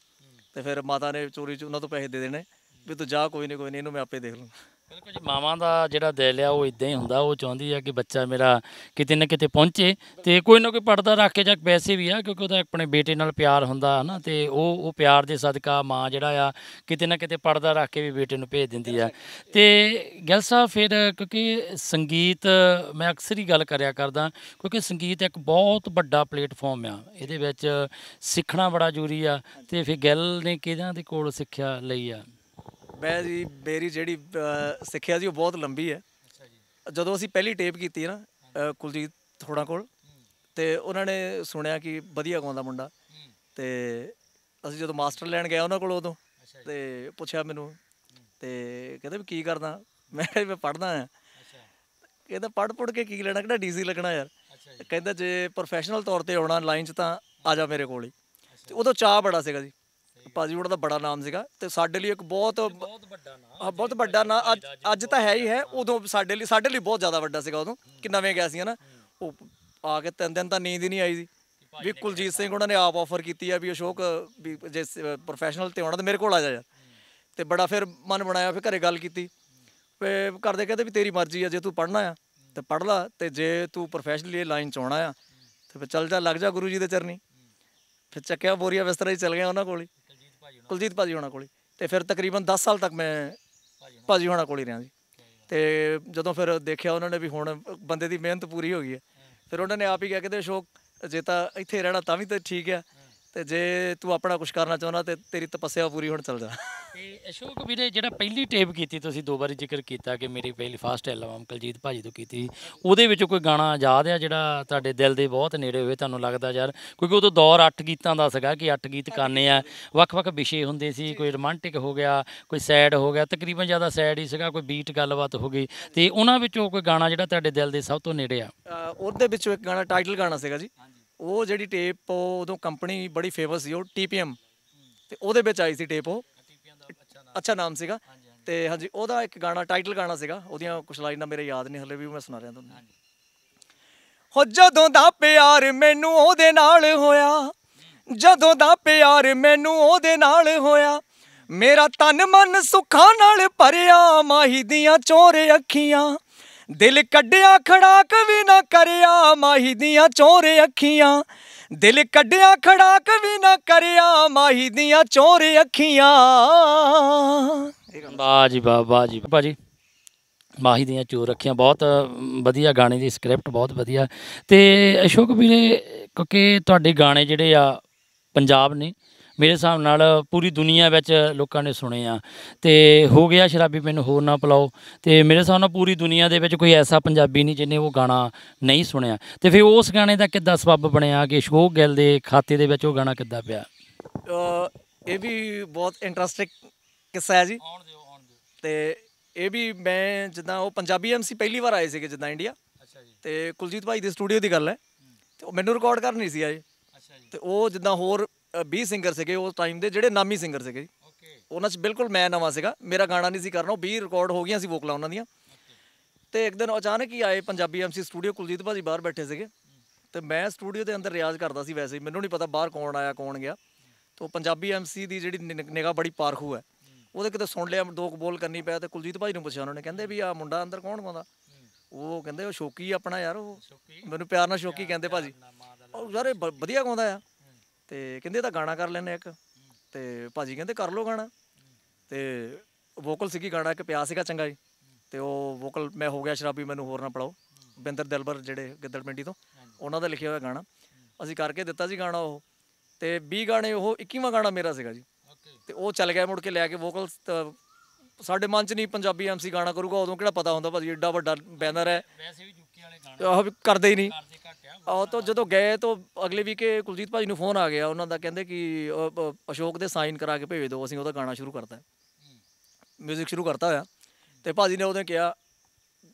ਤੇ ਫਿਰ ਮਾਤਾ ਨੇ ਚੋਰੀ ਚ ਉਹਨਾਂ ਤੋਂ ਪੈਸੇ ਦੇ ਦੇਣੇ ਵੀ ਤੂੰ ਜਾ ਕੋਈ ਨਹੀਂ ਕੋਈ ਨਹੀਂ ਇਹਨੂੰ ਮੈਂ ਆਪੇ ਦੇਖ ਲੂੰ ਬਿਲਕੁਲ ਜੀ ਮਾਵਾਂ ਦਾ ਜਿਹੜਾ ਦਿਲ ਆ ਉਹ ਇਦਾਂ ਹੀ ਹੁੰਦਾ ਉਹ ਚਾਹੁੰਦੀ ਆ ਕਿ ਬੱਚਾ ਮੇਰਾ ਕਿਤੇ ਨਾ ਕਿਤੇ ਪਹੁੰਚੇ ਤੇ ਕੋਈ ਨਾ ਕੋਈ ਪੜਦਾ ਰੱਖ ਕੇ ਜਾਂ ਪੈਸੇ ਵੀ ਆ ਕਿਉਂਕਿ ਉਹਦਾ ਆਪਣੇ ਬੇਟੇ ਨਾਲ ਪਿਆਰ ਹੁੰਦਾ ਹਨਾ ਤੇ ਉਹ ਉਹ ਪਿਆਰ ਦੇ ਸਦਕਾ ਮਾਂ ਜਿਹੜਾ ਆ ਕਿਤੇ ਨਾ ਕਿਤੇ ਪੜਦਾ ਰੱਖ ਕੇ ਵੀ ਬੇਟੇ ਨੂੰ ਭੇਜ ਦਿੰਦੀ ਆ ਤੇ ਗੱਲ ਸਾਹਿਬ ਫਿਰ ਕਿਉਂਕਿ ਸੰਗੀਤ ਮੈਂ ਅਕਸਰ ਹੀ ਗੱਲ ਕਰਿਆ ਕਰਦਾ ਕਿਉਂਕਿ ਸੰਗੀਤ ਇੱਕ ਬਹੁਤ ਵੱਡਾ ਪਲੇਟਫਾਰਮ ਆ ਇਹਦੇ ਵਿੱਚ ਸਿੱਖਣਾ ਬੜਾ ਜ਼ਰੂਰੀ ਆ ਤੇ ਫਿਰ ਗੱਲ ਨੇ ਕਿਹਦਾ ਦੇ ਕੋਲ ਸਿੱਖਿਆ ਲਈ ਆ ਮੈਂ ਜੀ ਮੇਰੀ ਜਿਹੜੀ ਸਿੱਖਿਆ ਸੀ ਉਹ ਬਹੁਤ ਲੰਬੀ ਹੈ ਅੱਛਾ ਜੀ ਜਦੋਂ ਅਸੀਂ ਪਹਿਲੀ ਟੇਪ ਕੀਤੀ ਨਾ ਕੁਲਜੀਤ ਥੋੜਾ ਕੋਲ ਤੇ ਉਹਨਾਂ ਨੇ ਸੁਣਿਆ ਕਿ ਵਧੀਆ ਗਾਉਂਦਾ ਮੁੰਡਾ ਤੇ ਅਸੀਂ ਜਦੋਂ ਮਾਸਟਰ ਲੈਣ ਗਏ ਉਹਨਾਂ ਕੋਲ ਉਦੋਂ ਤੇ ਪੁੱਛਿਆ ਮੈਨੂੰ ਤੇ ਕਹਿੰਦੇ ਵੀ ਕੀ ਕਰਦਾ ਮੈਂ ਮੈਂ ਪੜਦਾ ਆ ਕਹਿੰਦਾ ਪੜ ਪੜ ਕੇ ਕੀ ਲੈਣਾ ਕਿਹੜਾ ਡੀਸੀ ਲੱਗਣਾ ਯਾਰ ਕਹਿੰਦਾ ਜੇ ਪ੍ਰੋਫੈਸ਼ਨਲ ਤੌਰ ਤੇ ਆਉਣਾ ਲਾਈਨ 'ਚ ਤਾਂ ਆ ਜਾ ਮੇਰੇ ਕੋਲ ਹੀ ਤੇ ਉਦੋਂ ਚਾਹ ਬੜਾ ਸੀਗਾ ਜੀ ਭਾਜੀ ਉਹਦਾ ਦਾ ਬੜਾ ਨਾਮ ਸੀਗਾ ਤੇ ਸਾਡੇ ਲਈ ਇੱਕ ਬਹੁਤ ਬਹੁਤ ਵੱਡਾ ਨਾਮ ਬਹੁਤ ਵੱਡਾ ਨਾਮ ਅੱਜ ਅੱਜ ਤਾਂ ਹੈ ਹੀ ਹੈ ਉਦੋਂ ਸਾਡੇ ਲਈ ਸਾਡੇ ਲਈ ਬਹੁਤ ਜ਼ਿਆਦਾ ਵੱਡਾ ਸੀਗਾ ਉਦੋਂ ਕਿ ਨਵੇਂ ਗਿਆ ਸੀ ਹਨਾ ਉਹ ਆ ਕੇ ਤਿੰਨ ਦਿਨ ਤਾਂ ਨੀਂਦ ਹੀ ਨਹੀਂ ਆਈ ਸੀ ਵੀ ਕੁਲਜੀਤ ਸਿੰਘ ਉਹਨਾਂ ਨੇ ਆਪ ਆਫਰ ਕੀਤੀ ਆ ਵੀ ਅਸ਼ੋਕ ਵੀ ਜੇ ਪ੍ਰੋਫੈਸ਼ਨਲ ਤੇ ਆਉਣਾ ਤਾਂ ਮੇਰੇ ਕੋਲ ਆ ਜਾ ਯਾਰ ਤੇ ਬੜਾ ਫਿਰ ਮਨ ਬਣਾਇਆ ਫਿਰ ਘਰੇ ਗੱਲ ਕੀਤੀ ਤੇ ਕਰਦੇ ਕਹਿੰਦੇ ਵੀ ਤੇਰੀ ਮਰਜ਼ੀ ਆ ਜੇ ਤੂੰ ਪੜਨਾ ਆ ਤੇ ਪੜ ਲੈ ਤੇ ਜੇ ਤੂੰ ਪ੍ਰੋਫੈਸ਼ਨਲੀ ਲਾਈਨ ਚ ਆਉਣਾ ਆ ਤੇ ਫਿਰ ਚੱਲ ਜਾ ਲੱਗ ਜਾ ਗੁਰੂ ਜੀ ਦੇ ਚਰਨੀ ਫਿਰ ਚੱਕਿਆ ਬੋਰੀਆ ਵਿਸਤਰਾ ਹੀ ਚੱਲ ਗਿਆ ਉਹਨਾਂ ਕੋਲ ਹੀ ਕੁਲਜੀਤ ਭਾਜੀ ਹੋਣਾ ਕੋਲ ਤੇ ਫਿਰ ਤਕਰੀਬਨ 10 ਸਾਲ ਤੱਕ ਮੈਂ ਭਾਜੀ ਹੋਣਾ ਕੋਲ ਹੀ ਰਿਹਾ ਜੀ ਤੇ ਜਦੋਂ ਫਿਰ ਦੇਖਿਆ ਉਹਨਾਂ ਨੇ ਵੀ ਹੁਣ ਬੰਦੇ ਦੀ ਮਿਹਨਤ ਪੂਰੀ ਹੋ ਗਈ ਹੈ ਫਿਰ ਉਹਨਾਂ ਨੇ ਆਪ ਹੀ ਕਿਹਾ ਕਿ ਤੇ ਸ਼ੋਕ ਜੇ ਤਾਂ ਇੱਥੇ ਰਹਿਣਾ ਤਾਂ ਵੀ ਤਾਂ ਠੀਕ ਹੈ ਤੇ ਜੇ ਤੂੰ ਆਪਣਾ ਕੁਝ ਕਰਨਾ ਚਾਹੁੰਦਾ ਤੇ ਤੇਰੀ ਤਪੱਸਿਆ ਪੂਰੀ ਹੁਣ ਚੱਲ ਜਾ ਤੇ ਅਸ਼ੋਕ ਵੀਰੇ ਜਿਹੜਾ ਪਹਿਲੀ ਟੇਪ ਕੀਤੀ ਤੁਸੀਂ ਦੋ ਵਾਰੀ ਜ਼ਿਕਰ ਕੀਤਾ ਕਿ ਮੇਰੀ ਪਹਿਲੀ ਫਾਸਟ ਐਲਬਮ ਕਲਜੀਤ ਭਾਜੀ ਤੋਂ ਕੀਤੀ ਉਹਦੇ ਵਿੱਚ ਕੋਈ ਗਾਣਾ ਯਾਦ ਆ ਜਿਹੜਾ ਤੁਹਾਡੇ ਦਿਲ ਦੇ ਬਹੁਤ ਨੇੜੇ ਹੋਵੇ ਤੁਹਾਨੂੰ ਲੱਗਦਾ ਯਾਰ ਕਿਉਂਕਿ ਉਦੋਂ ਦੌਰ 8 ਗੀਤਾਂ ਦਾ ਸੀਗਾ ਕਿ 8 ਗੀਤ ਕਾਨੇ ਆ ਵੱਖ-ਵੱਖ ਵਿਸ਼ੇ ਹੁੰਦੇ ਸੀ ਕੋਈ ਰੋਮਾਂਟਿਕ ਹੋ ਗਿਆ ਕੋਈ ਸੈਡ ਹੋ ਗਿਆ ਤਕਰੀਬਨ ਜ਼ਿਆਦਾ ਸੈਡ ਹੀ ਸੀਗਾ ਕੋਈ ਬੀਟ ਗੱਲਬਾਤ ਹੋ ਗਈ ਤੇ ਉਹਨਾਂ ਵਿੱਚੋਂ ਕੋਈ ਗਾਣਾ ਜਿਹੜਾ ਤੁਹਾਡੇ ਦਿਲ ਦੇ ਸਭ ਤੋਂ ਨੇੜੇ ਆ ਉਹਦੇ ਵਿੱਚੋਂ ਇੱਕ ਗਾਣਾ ਟਾਈਟਲ ਗਾਣਾ ਸੀਗਾ ਜੀ ਉਹ ਜਿਹੜੀ ਟੇਪ ਉਦੋਂ ਕੰਪਨੀ ਬੜੀ ਫੇਮਸ ਸੀ ਉਹ ਟੀਪੀਐਮ ਤੇ ਉਹਦੇ ਵਿੱਚ ਆਈ ਸੀ ਟੇਪ ਉਹ ਅੱਛਾ ਨਾਮ ਸੀਗਾ ਤੇ ਹਾਂਜੀ ਉਹਦਾ ਇੱਕ ਗਾਣਾ ਟਾਈਟਲ ਗਾਣਾ ਸੀਗਾ ਉਹਦੀਆਂ ਕੁਝ ਲਾਈਨਾਂ ਮੇਰੇ ਯਾਦ ਨਹੀਂ ਹਲੇ ਵੀ ਮੈਂ ਸੁਣਾ ਰਿਹਾ ਤੁਹਾਨੂੰ ਹੋ ਜਦੋਂ ਦਾ ਪਿਆਰ ਮੈਨੂੰ ਉਹਦੇ ਨਾਲ ਹੋਇਆ ਜਦੋਂ ਦਾ ਪਿਆਰ ਮੈਨੂੰ ਉਹਦੇ ਨਾਲ ਹੋਇਆ ਮੇਰਾ ਤਨ ਮਨ ਸੁੱਖਾਂ ਨਾਲ ਭਰਿਆ ਮਾਹੀ ਦੀਆਂ ਚੋਰੇ ਅੱਖੀਆਂ ਦਿਲ ਕੱਢਿਆ ਖੜਾਕ ਵੀ ਨਾ ਕਰਿਆ ਮਾਹੀ ਦੀਆਂ ਚੋਰੇ ਅੱਖੀਆਂ ਦਿਲ ਕੱਢਿਆ ਖੜਾਕ ਵੀ ਨਾ ਕਰਿਆ ਮਾਹੀ ਦੀਆਂ ਚੋਰੇ ਅੱਖੀਆਂ ਵਾਹ ਜੀ ਵਾਹ ਵਾਹ ਜੀ ਭਾਜੀ ਮਾਹੀ ਦੀਆਂ ਚੋਰ ਰੱਖੀਆਂ ਬਹੁਤ ਵਧੀਆ ਗਾਣੇ ਦੀ ਸਕ੍ਰਿਪਟ ਬਹੁਤ ਵਧੀਆ ਤੇ ਅਸ਼ੋਕ ਵੀਰੇ ਕਿਉਂਕਿ ਤੁਹਾਡੇ ਗਾਣੇ ਜਿਹੜੇ ਆ ਪੰਜਾਬ ਨੇ ਮੇਰੇ ਹਿਸਾਬ ਨਾਲ ਪੂਰੀ ਦੁਨੀਆ ਵਿੱਚ ਲੋਕਾਂ ਨੇ ਸੁਣੇ ਆ ਤੇ ਹੋ ਗਿਆ ਸ਼ਰਾਬੀ ਮੈਨੂੰ ਹੋਰ ਨਾ ਪਲਾਓ ਤੇ ਮੇਰੇ ਹਿਸਾਬ ਨਾਲ ਪੂਰੀ ਦੁਨੀਆ ਦੇ ਵਿੱਚ ਕੋਈ ਐਸਾ ਪੰਜਾਬੀ ਨਹੀਂ ਜਿਹਨੇ ਉਹ ਗਾਣਾ ਨਹੀਂ ਸੁਣਿਆ ਤੇ ਫਿਰ ਉਸ ਗਾਣੇ ਦਾ ਕਿੱਦਾਂ ਸਬੱਬ ਬਣਿਆ ਕਿ ਸ਼ੋਕ ਗਿੱਲ ਦੇ ਖਾਤੇ ਦੇ ਵਿੱਚ ਉਹ ਗਾਣਾ ਕਿੱਦਾਂ ਪਿਆ ਇਹ ਵੀ ਬਹੁਤ ਇੰਟਰਸਟਿੰਗ ਕਿੱਸਾ ਹੈ ਜੀ ਆਉਣ ਦਿਓ ਆਉਣ ਦਿਓ ਤੇ ਇਹ ਵੀ ਮੈਂ ਜਿੱਦਾਂ ਉਹ ਪੰਜਾਬੀ ਐਮਸੀ ਪਹਿਲੀ ਵਾਰ ਆਏ ਸੀਗੇ ਜਿੱਦਾਂ ਇੰਡੀਆ ਅੱਛਾ ਜੀ ਤੇ ਕੁਲਜੀਤ ਭਾਈ ਦੇ ਸਟੂਡੀਓ ਦੀ ਗੱਲ ਹੈ ਤੇ ਉਹ ਮੈਨੂੰ ਰਿਕਾਰਡ ਕਰਨੀ ਸੀ ਆਏ ਅੱਛਾ ਜੀ ਤੇ ਉਹ ਜਿੱਦਾਂ ਹੋਰ ਬੀ ਸਿੰਗਰ ਸੀਗੇ ਉਸ ਟਾਈਮ ਦੇ ਜਿਹੜੇ ਨਾਮੀ ਸਿੰਗਰ ਸੀਗੇ ਓਕੇ ਉਹਨਾਂ 'ਚ ਬਿਲਕੁਲ ਮੈਂ ਨਵਾਂ ਸੀਗਾ ਮੇਰਾ ਗਾਣਾ ਨਹੀਂ ਸੀ ਕਰਨਾ ਉਹ 20 ਰਿਕਾਰਡ ਹੋ ਗਈਆਂ ਸੀ ਵੋਕਲਾਂ ਉਹਨਾਂ ਦੀਆਂ ਤੇ ਇੱਕ ਦਿਨ ਅਚਾਨਕ ਹੀ ਆਏ ਪੰਜਾਬੀ ਐਮਸੀ ਸਟੂਡੀਓ ਕੁਲਜੀਤ ਭਾਜੀ ਬਾਹਰ ਬੈਠੇ ਸੀਗੇ ਤੇ ਮੈਂ ਸਟੂਡੀਓ ਦੇ ਅੰਦਰ ਰਿਆਜ਼ ਕਰਦਾ ਸੀ ਵੈਸੇ ਮੈਨੂੰ ਨਹੀਂ ਪਤਾ ਬਾਹਰ ਕੌਣ ਆਇਆ ਕੌਣ ਗਿਆ ਤੋਂ ਪੰਜਾਬੀ ਐਮਸੀ ਦੀ ਜਿਹੜੀ ਨਿਗਾਹ ਬੜੀ ਪਾਰਖੂ ਹੈ ਉਹਦੇ ਕਿਤੇ ਸੁਣ ਲਿਆ ਦੋ ਕਬੋਲ ਕਰਨੀ ਪਿਆ ਤੇ ਕੁਲਜੀਤ ਭਾਈ ਨੂੰ ਪੁੱਛਿਆ ਉਹਨਾਂ ਨੇ ਕਹਿੰਦੇ ਵੀ ਆ ਮੁੰਡਾ ਅੰਦਰ ਕੌਣ ਪਾਉਂਦਾ ਉਹ ਕਹਿੰਦੇ ਉਹ ਸ਼ੌਕੀ ਆਪਣਾ ਯਾਰ ਉਹ ਮੈਨੂੰ ਪਿਆਰ ਨਾਲ ਸ਼ੌਕੀ ਕਹਿੰਦੇ ਭਾਜੀ ਉਹ ਯਾਰ ਵਧੀਆ ਗਾਉਂਦਾ ਆ ਤੇ ਕਹਿੰਦੇ ਤਾਂ ਗਾਣਾ ਕਰ ਲੈਣੇ ਇੱਕ ਤੇ ਭਾਜੀ ਕਹਿੰਦੇ ਕਰ ਲੋ ਗਾਣਾ ਤੇ ਵੋਕਲ ਸੀਗੀ ਗਾਣਾ ਇੱਕ ਪਿਆ ਸੀਗਾ ਚੰਗਾ ਜੀ ਤੇ ਉਹ ਵੋਕਲ ਮੈਂ ਹੋ ਗਿਆ ਸ਼ਰਾਬੀ ਮੈਨੂੰ ਹੋਰ ਨਾ ਪੜਾਓ ਬਿੰਦਰ ਦਿਲਬਰ ਜਿਹੜੇ ਗਿੱਦੜ ਪਿੰਡੀ ਤੋਂ ਉਹਨਾਂ ਦਾ ਲਿਖਿਆ ਹੋਇਆ ਗਾਣਾ ਅਸੀਂ ਕਰਕੇ ਦਿੱਤਾ ਸੀ ਗਾਣਾ ਉਹ ਤੇ 20 ਗਾਣੇ ਉਹ 21ਵਾਂ ਗਾਣਾ ਮੇਰਾ ਸੀਗਾ ਜੀ ਤੇ ਉਹ ਚੱਲ ਗਿਆ ਮੁੜ ਕੇ ਲੈ ਕੇ ਵੋਕਲ ਸਾਡੇ ਮਨ ਚ ਨਹੀਂ ਪੰਜਾਬੀ ਐਮਸੀ ਗਾਣਾ ਕਰੂਗਾ ਉਦੋਂ ਕਿਹੜਾ ਪਤਾ ਹੁੰਦਾ ਭਾਜੀ ਏਡਾ ਵੱਡਾ ਬੈਨਰ ਹੈ ਵੈਸੇ ਵੀ ਆਹ ਵੀ ਕਰਦੇ ਹੀ ਨਹੀਂ ਉਹ ਤੋਂ ਜਦੋਂ ਗਏ ਤੋਂ ਅਗਲੇ ਵੀ ਕੇ ਕੁਲਜੀਤ ਭਾਜੀ ਨੂੰ ਫੋਨ ਆ ਗਿਆ ਉਹਨਾਂ ਦਾ ਕਹਿੰਦੇ ਕਿ ਅਸ਼ੋਕ ਦੇ ਸਾਈਨ ਕਰਾ ਕੇ ਭੇਜ ਦਿਓ ਅਸੀਂ ਉਹਦਾ ਗਾਣਾ ਸ਼ੁਰੂ ਕਰਤਾ ਮਿਊਜ਼ਿਕ ਸ਼ੁਰੂ ਕਰਤਾ ਹੋਇਆ ਤੇ ਭਾਜੀ ਨੇ ਉਹਦੇ ਕਿਹਾ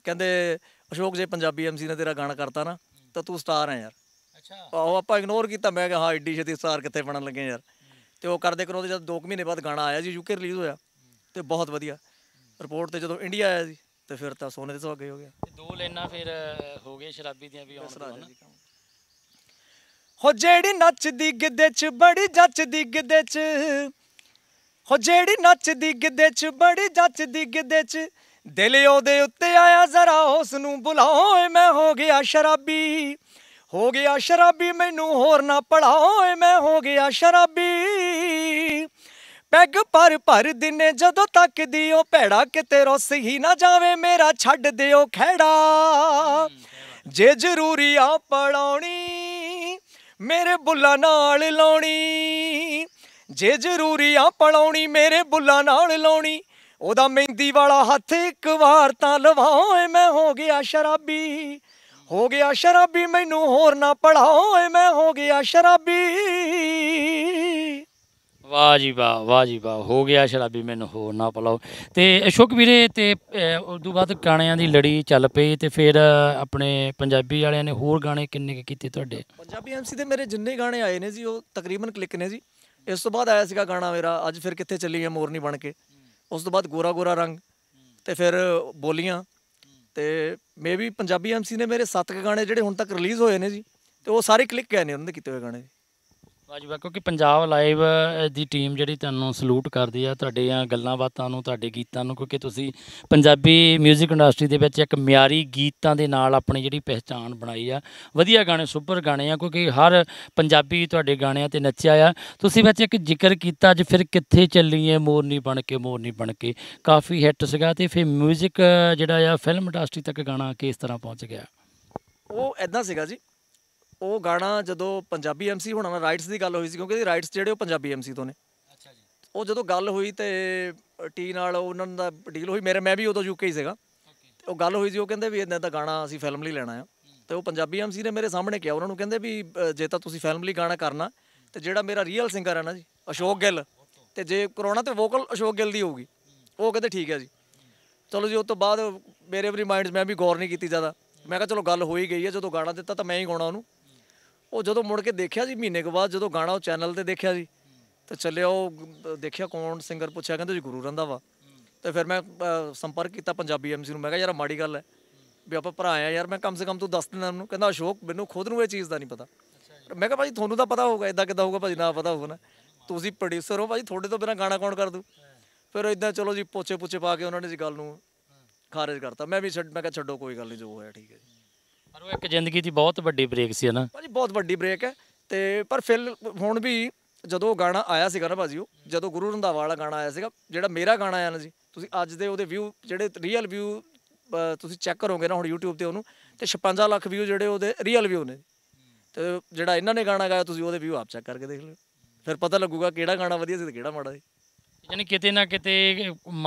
ਕਹਿੰਦੇ ਅਸ਼ੋਕ ਜੇ ਪੰਜਾਬੀ ਐਮਸੀ ਨੇ ਤੇਰਾ ਗਾਣਾ ਕਰਤਾ ਨਾ ਤਾਂ ਤੂੰ ਸਟਾਰ ਹੈ ਯਾਰ ਅੱਛਾ ਉਹ ਆਪਾਂ ਇਗਨੋਰ ਕੀਤਾ ਮੈਂ ਕਿਹਾ ਹਾਂ ਐਡੀ ਛੇਤੀ ਸਟਾਰ ਕਿੱਥੇ ਬਣਨ ਲੱਗੇ ਯਾਰ ਤੇ ਉਹ ਕਰਦੇ ਕਰੋ ਜਦ 2 ਮਹੀਨੇ ਬਾਅਦ ਗਾਣਾ ਆਇਆ ਜੀ ਯੂਕੇ ਰਿਲੀਜ਼ ਹੋਇਆ ਤੇ ਬਹੁਤ ਵਧੀਆ ਰਿਪੋਰਟ ਤੇ ਜਦੋਂ ਇੰਡੀਆ ਆਇਆ ਜੀ ਤੇ ਫਿਰ ਤਾਂ ਸੋਨੇ ਦੇ ਸੁਹਾਗੇ ਹੋ ਗਿਆ ਤੇ ਦੋ ਲੈਣਾ ਫਿਰ ਹੋ ਗਏ ਸ਼ਰਾਬੀ ਦੀਆਂ ਵੀ ਆਉਣ ਨਾ ਹੋ ਜਿਹੜੀ ਨੱਚਦੀ ਗਿੱਦੇ 'ਚ ਬੜੀ ਜੱਚਦੀ ਗਿੱਦੇ 'ਚ ਹੋ ਜਿਹੜੀ ਨੱਚਦੀ ਗਿੱਦੇ 'ਚ ਬੜੀ ਜੱਚਦੀ ਗਿੱਦੇ 'ਚ ਦਿਲ ਉਹਦੇ ਉੱਤੇ ਆਇਆ ਜ਼ਰਾ ਉਸ ਨੂੰ ਬੁਲਾਓ ਮੈਂ ਹੋ ਗਿਆ ਸ਼ਰਾਬੀ ਹੋ ਗਿਆ ਸ਼ਰਾਬੀ ਮੈਨੂੰ ਹੋਰ ਨਾ ਪੜਾਓ ਮੈਂ ਹੋ ਗਿਆ ਸ਼ਰਾਬੀ ਪੈਗ ਪਰ ਭਰ ਦਿਨੇ ਜਦੋਂ ਤੱਕ ਦਿਓ ਭੈੜਾ ਕਿਤੇ ਰੋਸ ਹੀ ਨਾ ਜਾਵੇ ਮੇਰਾ ਛੱਡ ਦਿਓ ਖੈੜਾ ਜੇ ਜ਼ਰੂਰੀ ਆ ਪੜਾਉਣੀ ਮੇਰੇ ਬੁੱਲਾ ਨਾਲ ਲਾਉਣੀ ਜੇ ਜ਼ਰੂਰੀ ਆ ਪੜਾਉਣੀ ਮੇਰੇ ਬੁੱਲਾ ਨਾਲ ਲਾਉਣੀ ਉਹਦਾ ਮਹਿੰਦੀ ਵਾਲਾ ਹੱਥ ਇੱਕ ਵਾਰ ਤਾਂ ਲਵਾਓਏ ਮੈਂ ਹੋ ਗਿਆ ਸ਼ਰਾਬੀ ਹੋ ਗਿਆ ਸ਼ਰਾਬੀ ਮੈਨੂੰ ਹੋਰ ਨਾ ਪੜਾਓਏ ਮੈਂ ਹੋ ਗਿਆ ਸ਼ਰਾਬੀ ਵਾਹ ਜੀ ਵਾਹ ਵਾਹ ਜੀ ਵਾਹ ਹੋ ਗਿਆ ਸ਼ਰਾਬੀ ਮੈਨੂੰ ਹੋਰ ਨਾ ਪਲਾਓ ਤੇ ਅਸ਼ੋਕ ਵੀਰੇ ਤੇ ਉਦੋਂ ਬਾਅਦ ਗਾਣਿਆਂ ਦੀ ਲੜੀ ਚੱਲ ਪਈ ਤੇ ਫਿਰ ਆਪਣੇ ਪੰਜਾਬੀ ਵਾਲਿਆਂ ਨੇ ਹੋਰ ਗਾਣੇ ਕਿੰਨੇ ਕੀਤੇ ਤੁਹਾਡੇ ਪੰਜਾਬੀ ਐਮਸੀ ਦੇ ਮੇਰੇ ਜਿੰਨੇ ਗਾਣੇ ਆਏ ਨੇ ਜੀ ਉਹ ਤਕਰੀਬਨ ਕਲਿੱਕ ਨੇ ਜੀ ਇਸ ਤੋਂ ਬਾਅਦ ਆਇਆ ਸੀਗਾ ਗਾਣਾ ਮੇਰਾ ਅੱਜ ਫਿਰ ਕਿੱਥੇ ਚੱਲੀ ਹੈ ਮੋਰਨੀ ਬਣ ਕੇ ਉਸ ਤੋਂ ਬਾਅਦ ਗੋਰਾ ਗੋਰਾ ਰੰਗ ਤੇ ਫਿਰ ਬੋਲੀਆਂ ਤੇ ਮੇ ਵੀ ਪੰਜਾਬੀ ਐਮਸੀ ਨੇ ਮੇਰੇ 7 ਗਾਣੇ ਜਿਹੜੇ ਹੁਣ ਤੱਕ ਰਿਲੀਜ਼ ਹੋਏ ਨੇ ਜੀ ਤੇ ਉਹ ਸਾਰੇ ਕਲਿੱਕ ਗਏ ਨੇ ਉਹਨਾਂ ਦੇ ਕੀਤੇ ਹੋਏ ਗਾਣੇ ਵਾਜਵਾ ਕਿਉਂਕਿ ਪੰਜਾਬ ਲਾਈਵ ਦੀ ਟੀਮ ਜਿਹੜੀ ਤੁਹਾਨੂੰ ਸਲੂਟ ਕਰਦੀ ਆ ਤੁਹਾਡੇ ਆ ਗੱਲਾਂ ਬਾਤਾਂ ਨੂੰ ਤੁਹਾਡੇ ਗੀਤਾਂ ਨੂੰ ਕਿਉਂਕਿ ਤੁਸੀਂ ਪੰਜਾਬੀ 뮤직 ਇੰਡਸਟਰੀ ਦੇ ਵਿੱਚ ਇੱਕ ਮਿਆਰੀ ਗੀਤਾਂ ਦੇ ਨਾਲ ਆਪਣੀ ਜਿਹੜੀ ਪਹਿਚਾਣ ਬਣਾਈ ਆ ਵਧੀਆ ਗਾਣੇ ਸੁਪਰ ਗਾਣੇ ਆ ਕਿਉਂਕਿ ਹਰ ਪੰਜਾਬੀ ਤੁਹਾਡੇ ਗਾਣਿਆਂ ਤੇ ਨੱਚਿਆ ਆ ਤੁਸੀਂ ਵਿੱਚ ਇੱਕ ਜ਼ਿਕਰ ਕੀਤਾ ਅੱਜ ਫਿਰ ਕਿੱਥੇ ਚੱਲੀਏ ਮੋਰਨੀ ਬਣ ਕੇ ਮੋਰਨੀ ਬਣ ਕੇ ਕਾਫੀ ਹਿੱਟ ਸੀਗਾ ਤੇ ਫਿਰ 뮤직 ਜਿਹੜਾ ਆ ਫਿਲਮ ਇੰਡਸਟਰੀ ਤੱਕ ਗਾਣਾ ਕਿਸ ਤਰ੍ਹਾਂ ਪਹੁੰਚ ਗਿਆ ਉਹ ਐਦਾਂ ਸੀਗਾ ਜੀ ਉਹ ਗਾਣਾ ਜਦੋਂ ਪੰਜਾਬੀ ਐਮਸੀ ਹੋਣਾ ਨਾਲ ਰਾਈਟਸ ਦੀ ਗੱਲ ਹੋਈ ਸੀ ਕਿਉਂਕਿ ਰਾਈਟਸ ਜਿਹੜੇ ਉਹ ਪੰਜਾਬੀ ਐਮਸੀ ਤੋਂ ਨੇ ਅੱਛਾ ਜੀ ਉਹ ਜਦੋਂ ਗੱਲ ਹੋਈ ਤੇ ਟੀ ਨਾਲ ਉਹਨਾਂ ਦਾ ਡੀਲ ਹੋਈ ਮੇਰੇ ਮੈਂ ਵੀ ਉਦੋਂ ਯੂਕੇ ਹੀ ਸੀਗਾ ਉਹ ਗੱਲ ਹੋਈ ਸੀ ਉਹ ਕਹਿੰਦੇ ਵੀ ਇਹਨਾਂ ਦਾ ਗਾਣਾ ਅਸੀਂ ਫਿਲਮ ਲਈ ਲੈਣਾ ਆ ਤੇ ਉਹ ਪੰਜਾਬੀ ਐਮਸੀ ਨੇ ਮੇਰੇ ਸਾਹਮਣੇ ਕਿਹਾ ਉਹਨਾਂ ਨੂੰ ਕਹਿੰਦੇ ਵੀ ਜੇ ਤਾਂ ਤੁਸੀਂ ਫਿਲਮ ਲਈ ਗਾਣਾ ਕਰਨਾ ਤੇ ਜਿਹੜਾ ਮੇਰਾ ਰੀਅਲ ਸਿੰਗਰ ਹੈ ਨਾ ਜੀ ਅਸ਼ੋਕ ਗਿੱਲ ਤੇ ਜੇ ਕਰਾਉਣਾ ਤੇ ਵੋਕਲ ਅਸ਼ੋਕ ਗਿੱਲ ਦੀ ਹੋਊਗੀ ਉਹ ਕਹਿੰਦੇ ਠੀਕ ਹੈ ਜੀ ਚਲੋ ਜੀ ਉਸ ਤੋਂ ਬਾਅਦ ਮੇਰੇ ਵੀ ਮਾਈਂਡਸ ਮੈਂ ਵੀ ਗੌਰ ਨਹੀਂ ਕੀਤੀ ਜ਼ਿਆਦਾ ਮੈਂ ਕਿਹਾ ਚਲੋ ਗੱਲ ਹੋਈ ਗਈ ਹੈ ਜਦੋਂ ਗਾਣਾ ਦਿੱਤਾ ਤਾਂ ਮੈਂ ਹੀ ਗਾਉਣਾ ਉਹਨੂੰ ਉਹ ਜਦੋਂ ਮੁੜ ਕੇ ਦੇਖਿਆ ਜੀ ਮਹੀਨੇ ਕੁ ਬਾਅਦ ਜਦੋਂ ਗਾਣਾ ਉਹ ਚੈਨਲ ਤੇ ਦੇਖਿਆ ਜੀ ਤੇ ਚੱਲਿਆ ਉਹ ਦੇਖਿਆ ਕੌਣ ਸਿੰਗਰ ਪੁੱਛਿਆ ਕਹਿੰਦੇ ਜੀ ਗੁਰੂ ਵਾ ਤੇ ਫਿਰ ਮੈਂ ਸੰਪਰਕ ਕੀਤਾ ਪੰਜਾਬੀ ਐਮਸੀ ਨੂੰ ਮੈਂ ਕਿਹਾ ਯਾਰ ਮਾੜੀ ਗੱਲ ਹੈ ਵੀ ਆਪਾਂ ਭਰਾ ਆ ਯਾਰ ਮੈਂ ਕਮ ਸੇ ਕਮ ਤੂੰ ਦੱਸ ਦੇਣਾ ਉਹਨੂੰ ਕਹਿੰਦਾ ਅਸ਼ੋਕ ਮੈਨੂੰ ਖੁਦ ਨੂੰ ਇਹ ਚੀਜ਼ ਦਾ ਨਹੀਂ ਪਤਾ ਮੈਂ ਕਿਹਾ ਭਾਜੀ ਤੁਹਾਨੂੰ ਤਾਂ ਪਤਾ ਹੋਊਗਾ ਇਦਾਂ ਕਿਦਾਂ ਹੋਊਗਾ ਭਾਜੀ ਨਾ ਪਤਾ ਹੋਊਗਾ ਨਾ ਤੁਸੀਂ ਪ੍ਰੋਡਿਊਸਰ ਹੋ ਭਾਜੀ ਤੁਹਾਡੇ ਤੋਂ ਬਿਨਾ ਗਾਣਾ ਕੌਣ ਕਰ ਦੂ ਫਿਰ ਇਦਾਂ ਚਲੋ ਜੀ ਪੋਚੇ ਪੁੱਛੇ ਪਾ ਕੇ ਉਹਨਾਂ ਨੇ ਜੀ ਗੱਲ ਨੂੰ ਖਾਰਜ ਕਰਤਾ ਮੈਂ ਵੀ ਛੱਡ ਮੈਂ ਕਿਹਾ ਛੱਡੋ ਕੋਈ ਗੱਲ ਨਹੀਂ ਜੋ ਹੋਇਆ ਠੀਕ ਹੈ ਜੀ ਪਰ ਉਹ ਇੱਕ ਜ਼ਿੰਦਗੀ ਦੀ ਬਹੁਤ ਵੱਡੀ ਬ੍ਰੇਕ ਸੀ ਹਨਾ ਭਾਜੀ ਬਹੁਤ ਵੱਡੀ ਬ੍ਰੇਕ ਹੈ ਤੇ ਪਰ ਫਿਰ ਹੁਣ ਵੀ ਜਦੋਂ ਉਹ ਗਾਣਾ ਆਇਆ ਸੀਗਾ ਨਾ ਭਾਜੀ ਉਹ ਜਦੋਂ ਗੁਰੂ ਰੰਧਾਵਾ ਵਾਲਾ ਗਾਣਾ ਆਇਆ ਸੀਗਾ ਜਿਹੜਾ ਮੇਰਾ ਗਾਣਾ ਆਇਆ ਨਾ ਜੀ ਤੁਸੀਂ ਅੱਜ ਦੇ ਉਹਦੇ ਵਿਊ ਜਿਹੜੇ ਰੀਅਲ ਵਿਊ ਤੁਸੀਂ ਚੈੱਕ ਕਰੋਗੇ ਨਾ ਹੁਣ YouTube ਤੇ ਉਹਨੂੰ ਤੇ 56 ਲੱਖ ਵਿਊ ਜਿਹੜੇ ਉਹਦੇ ਰੀਅਲ ਵਿਊ ਨੇ ਤੇ ਜਿਹੜਾ ਇਹਨਾਂ ਨੇ ਗਾਣਾ ਗਾਇਆ ਤੁਸੀਂ ਉਹਦੇ ਵਿਊ ਆਪ ਚੈੱਕ ਕਰਕੇ ਦੇਖ ਲਓ ਫਿਰ ਪਤਾ ਲੱਗੂਗਾ ਕਿਹੜਾ ਗਾਣਾ ਵਧੀਆ ਸੀ ਤੇ ਕਿਹੜਾ ਮਾੜਾ ਸੀ ਯਾਨੀ ਕਿਤੇ ਨਾ ਕਿਤੇ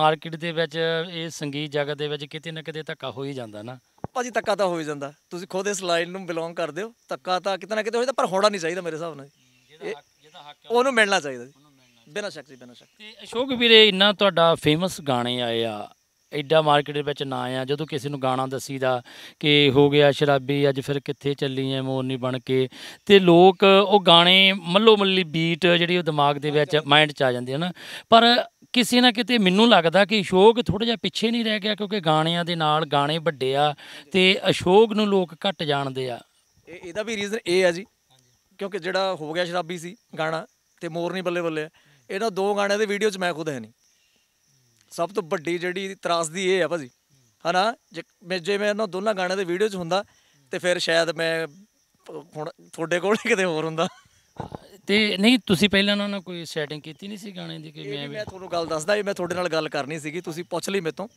ਮਾਰਕੀਟ ਦੇ ਵਿੱਚ ਇਹ ਸੰਗੀਤ ਜਗਤ ਦੇ ਵਿੱਚ ਕਿਤੇ ਨਾ ਕਿਤੇ ਧੱਕਾ ਹੋ ਹੀ ਜਾਂਦਾ ਨਾ ਭਾਜੀ ਤੱਕਾ ਤਾਂ ਹੋ ਜਾਂਦਾ ਤੁਸੀਂ ਖੁਦ ਇਸ ਲਾਈਨ ਨੂੰ ਬਿਲੋਂਗ ਕਰਦੇ ਹੋ ਤੱਕਾ ਤਾਂ ਕਿਤਨਾ ਕਿਤੇ ਹੋ ਜਾਂਦਾ ਪਰ ਹੋਣਾ ਨਹੀਂ ਚਾਹੀਦਾ ਮੇਰੇ ਹਿਸਾਬ ਨਾਲ ਉਹਨੂੰ ਮਿਲਣਾ ਚਾਹੀਦਾ ਜੀ ਬਿਨਾਂ ਸ਼ੱਕ ਜੀ ਬਿਨਾਂ ਸ਼ੱਕ ਤੇ ਅਸ਼ੋਕ ਵੀਰੇ ਇੰਨਾ ਤੁਹਾਡਾ ਫੇਮਸ ਗਾਣੇ ਆਏ ਆ ਐਡਾ ਮਾਰਕੀਟ ਦੇ ਵਿੱਚ ਨਾ ਆ ਜਦੋਂ ਕਿਸੇ ਨੂੰ ਗਾਣਾ ਦਸੀਦਾ ਕਿ ਹੋ ਗਿਆ ਸ਼ਰਾਬੀ ਅੱਜ ਫਿਰ ਕਿੱਥੇ ਚੱਲੀ ਐ ਮੋਰਨੀ ਬਣ ਕੇ ਤੇ ਲੋਕ ਉਹ ਗਾਣੇ ਮੱਲੋ ਮੱਲੀ ਬੀਟ ਜਿਹੜੀ ਉਹ ਦਿਮਾਗ ਦੇ ਵਿੱਚ ਮਾਈਂਡ 'ਚ ਆ ਜਾਂਦੀ ਹੈ ਨਾ ਪਰ ਕਿਸੇ ਨਾ ਕਿਤੇ ਮੈਨੂੰ ਲੱਗਦਾ ਕਿ ਅਸ਼ੋਕ ਥੋੜਾ ਜਿਹਾ ਪਿੱਛੇ ਨਹੀਂ ਰਹਿ ਗਿਆ ਕਿਉਂਕਿ ਗਾਣਿਆਂ ਦੇ ਨਾਲ ਗਾਣੇ ਵੱਡੇ ਆ ਤੇ ਅਸ਼ੋਕ ਨੂੰ ਲੋਕ ਘੱਟ ਜਾਣਦੇ ਆ ਇਹ ਇਹਦਾ ਵੀ ਰੀਜ਼ਨ ਇਹ ਆ ਜੀ ਕਿਉਂਕਿ ਜਿਹੜਾ ਹੋ ਗਿਆ ਸ਼ਰਾਬੀ ਸੀ ਗਾਣਾ ਤੇ ਮੋਰਨੀ ਬੱਲੇ ਬੱਲੇ ਇਹਨਾਂ ਦੋ ਗਾਣਿਆਂ ਦੇ ਵੀਡੀਓ 'ਚ ਮੈਂ ਖੁਦ ਹੈ ਨਹੀਂ ਸਭ ਤੋਂ ਵੱਡੀ ਜਿਹੜੀ ਤਰਾਸਦੀ ਇਹ ਆ ਭਾਜੀ ਹਨਾ ਜੇ ਮੈਂ ਇਹਨਾਂ ਦੋਨਾਂ ਗਾਣਿਆਂ ਦੇ ਵੀਡੀਓ 'ਚ ਹੁੰਦਾ ਤੇ ਫਿਰ ਸ਼ਾਇਦ ਮੈਂ ਹੁਣ ਤੁਹਾਡੇ ਕੋਲ ਕਿਤੇ ਹੋਰ ਹੁੰਦਾ ਤੇ ਨਹੀਂ ਤੁਸੀਂ ਪਹਿਲਾਂ ਉਹਨਾਂ ਨਾਲ ਕੋਈ ਸੈਟਿੰਗ ਕੀਤੀ ਨਹੀਂ ਸੀ ਗਾਣੇ ਦੀ ਕਿ ਮੈਂ ਮੈਂ ਤੁਹਾਨੂੰ ਗੱਲ ਦੱਸਦਾ ਇਹ ਮੈਂ ਤੁਹਾਡੇ ਨਾਲ ਗੱਲ ਕਰਨੀ ਸੀਗੀ ਤੁਸੀਂ ਪੁੱਛ ਲਈ ਮੇਤੋਂ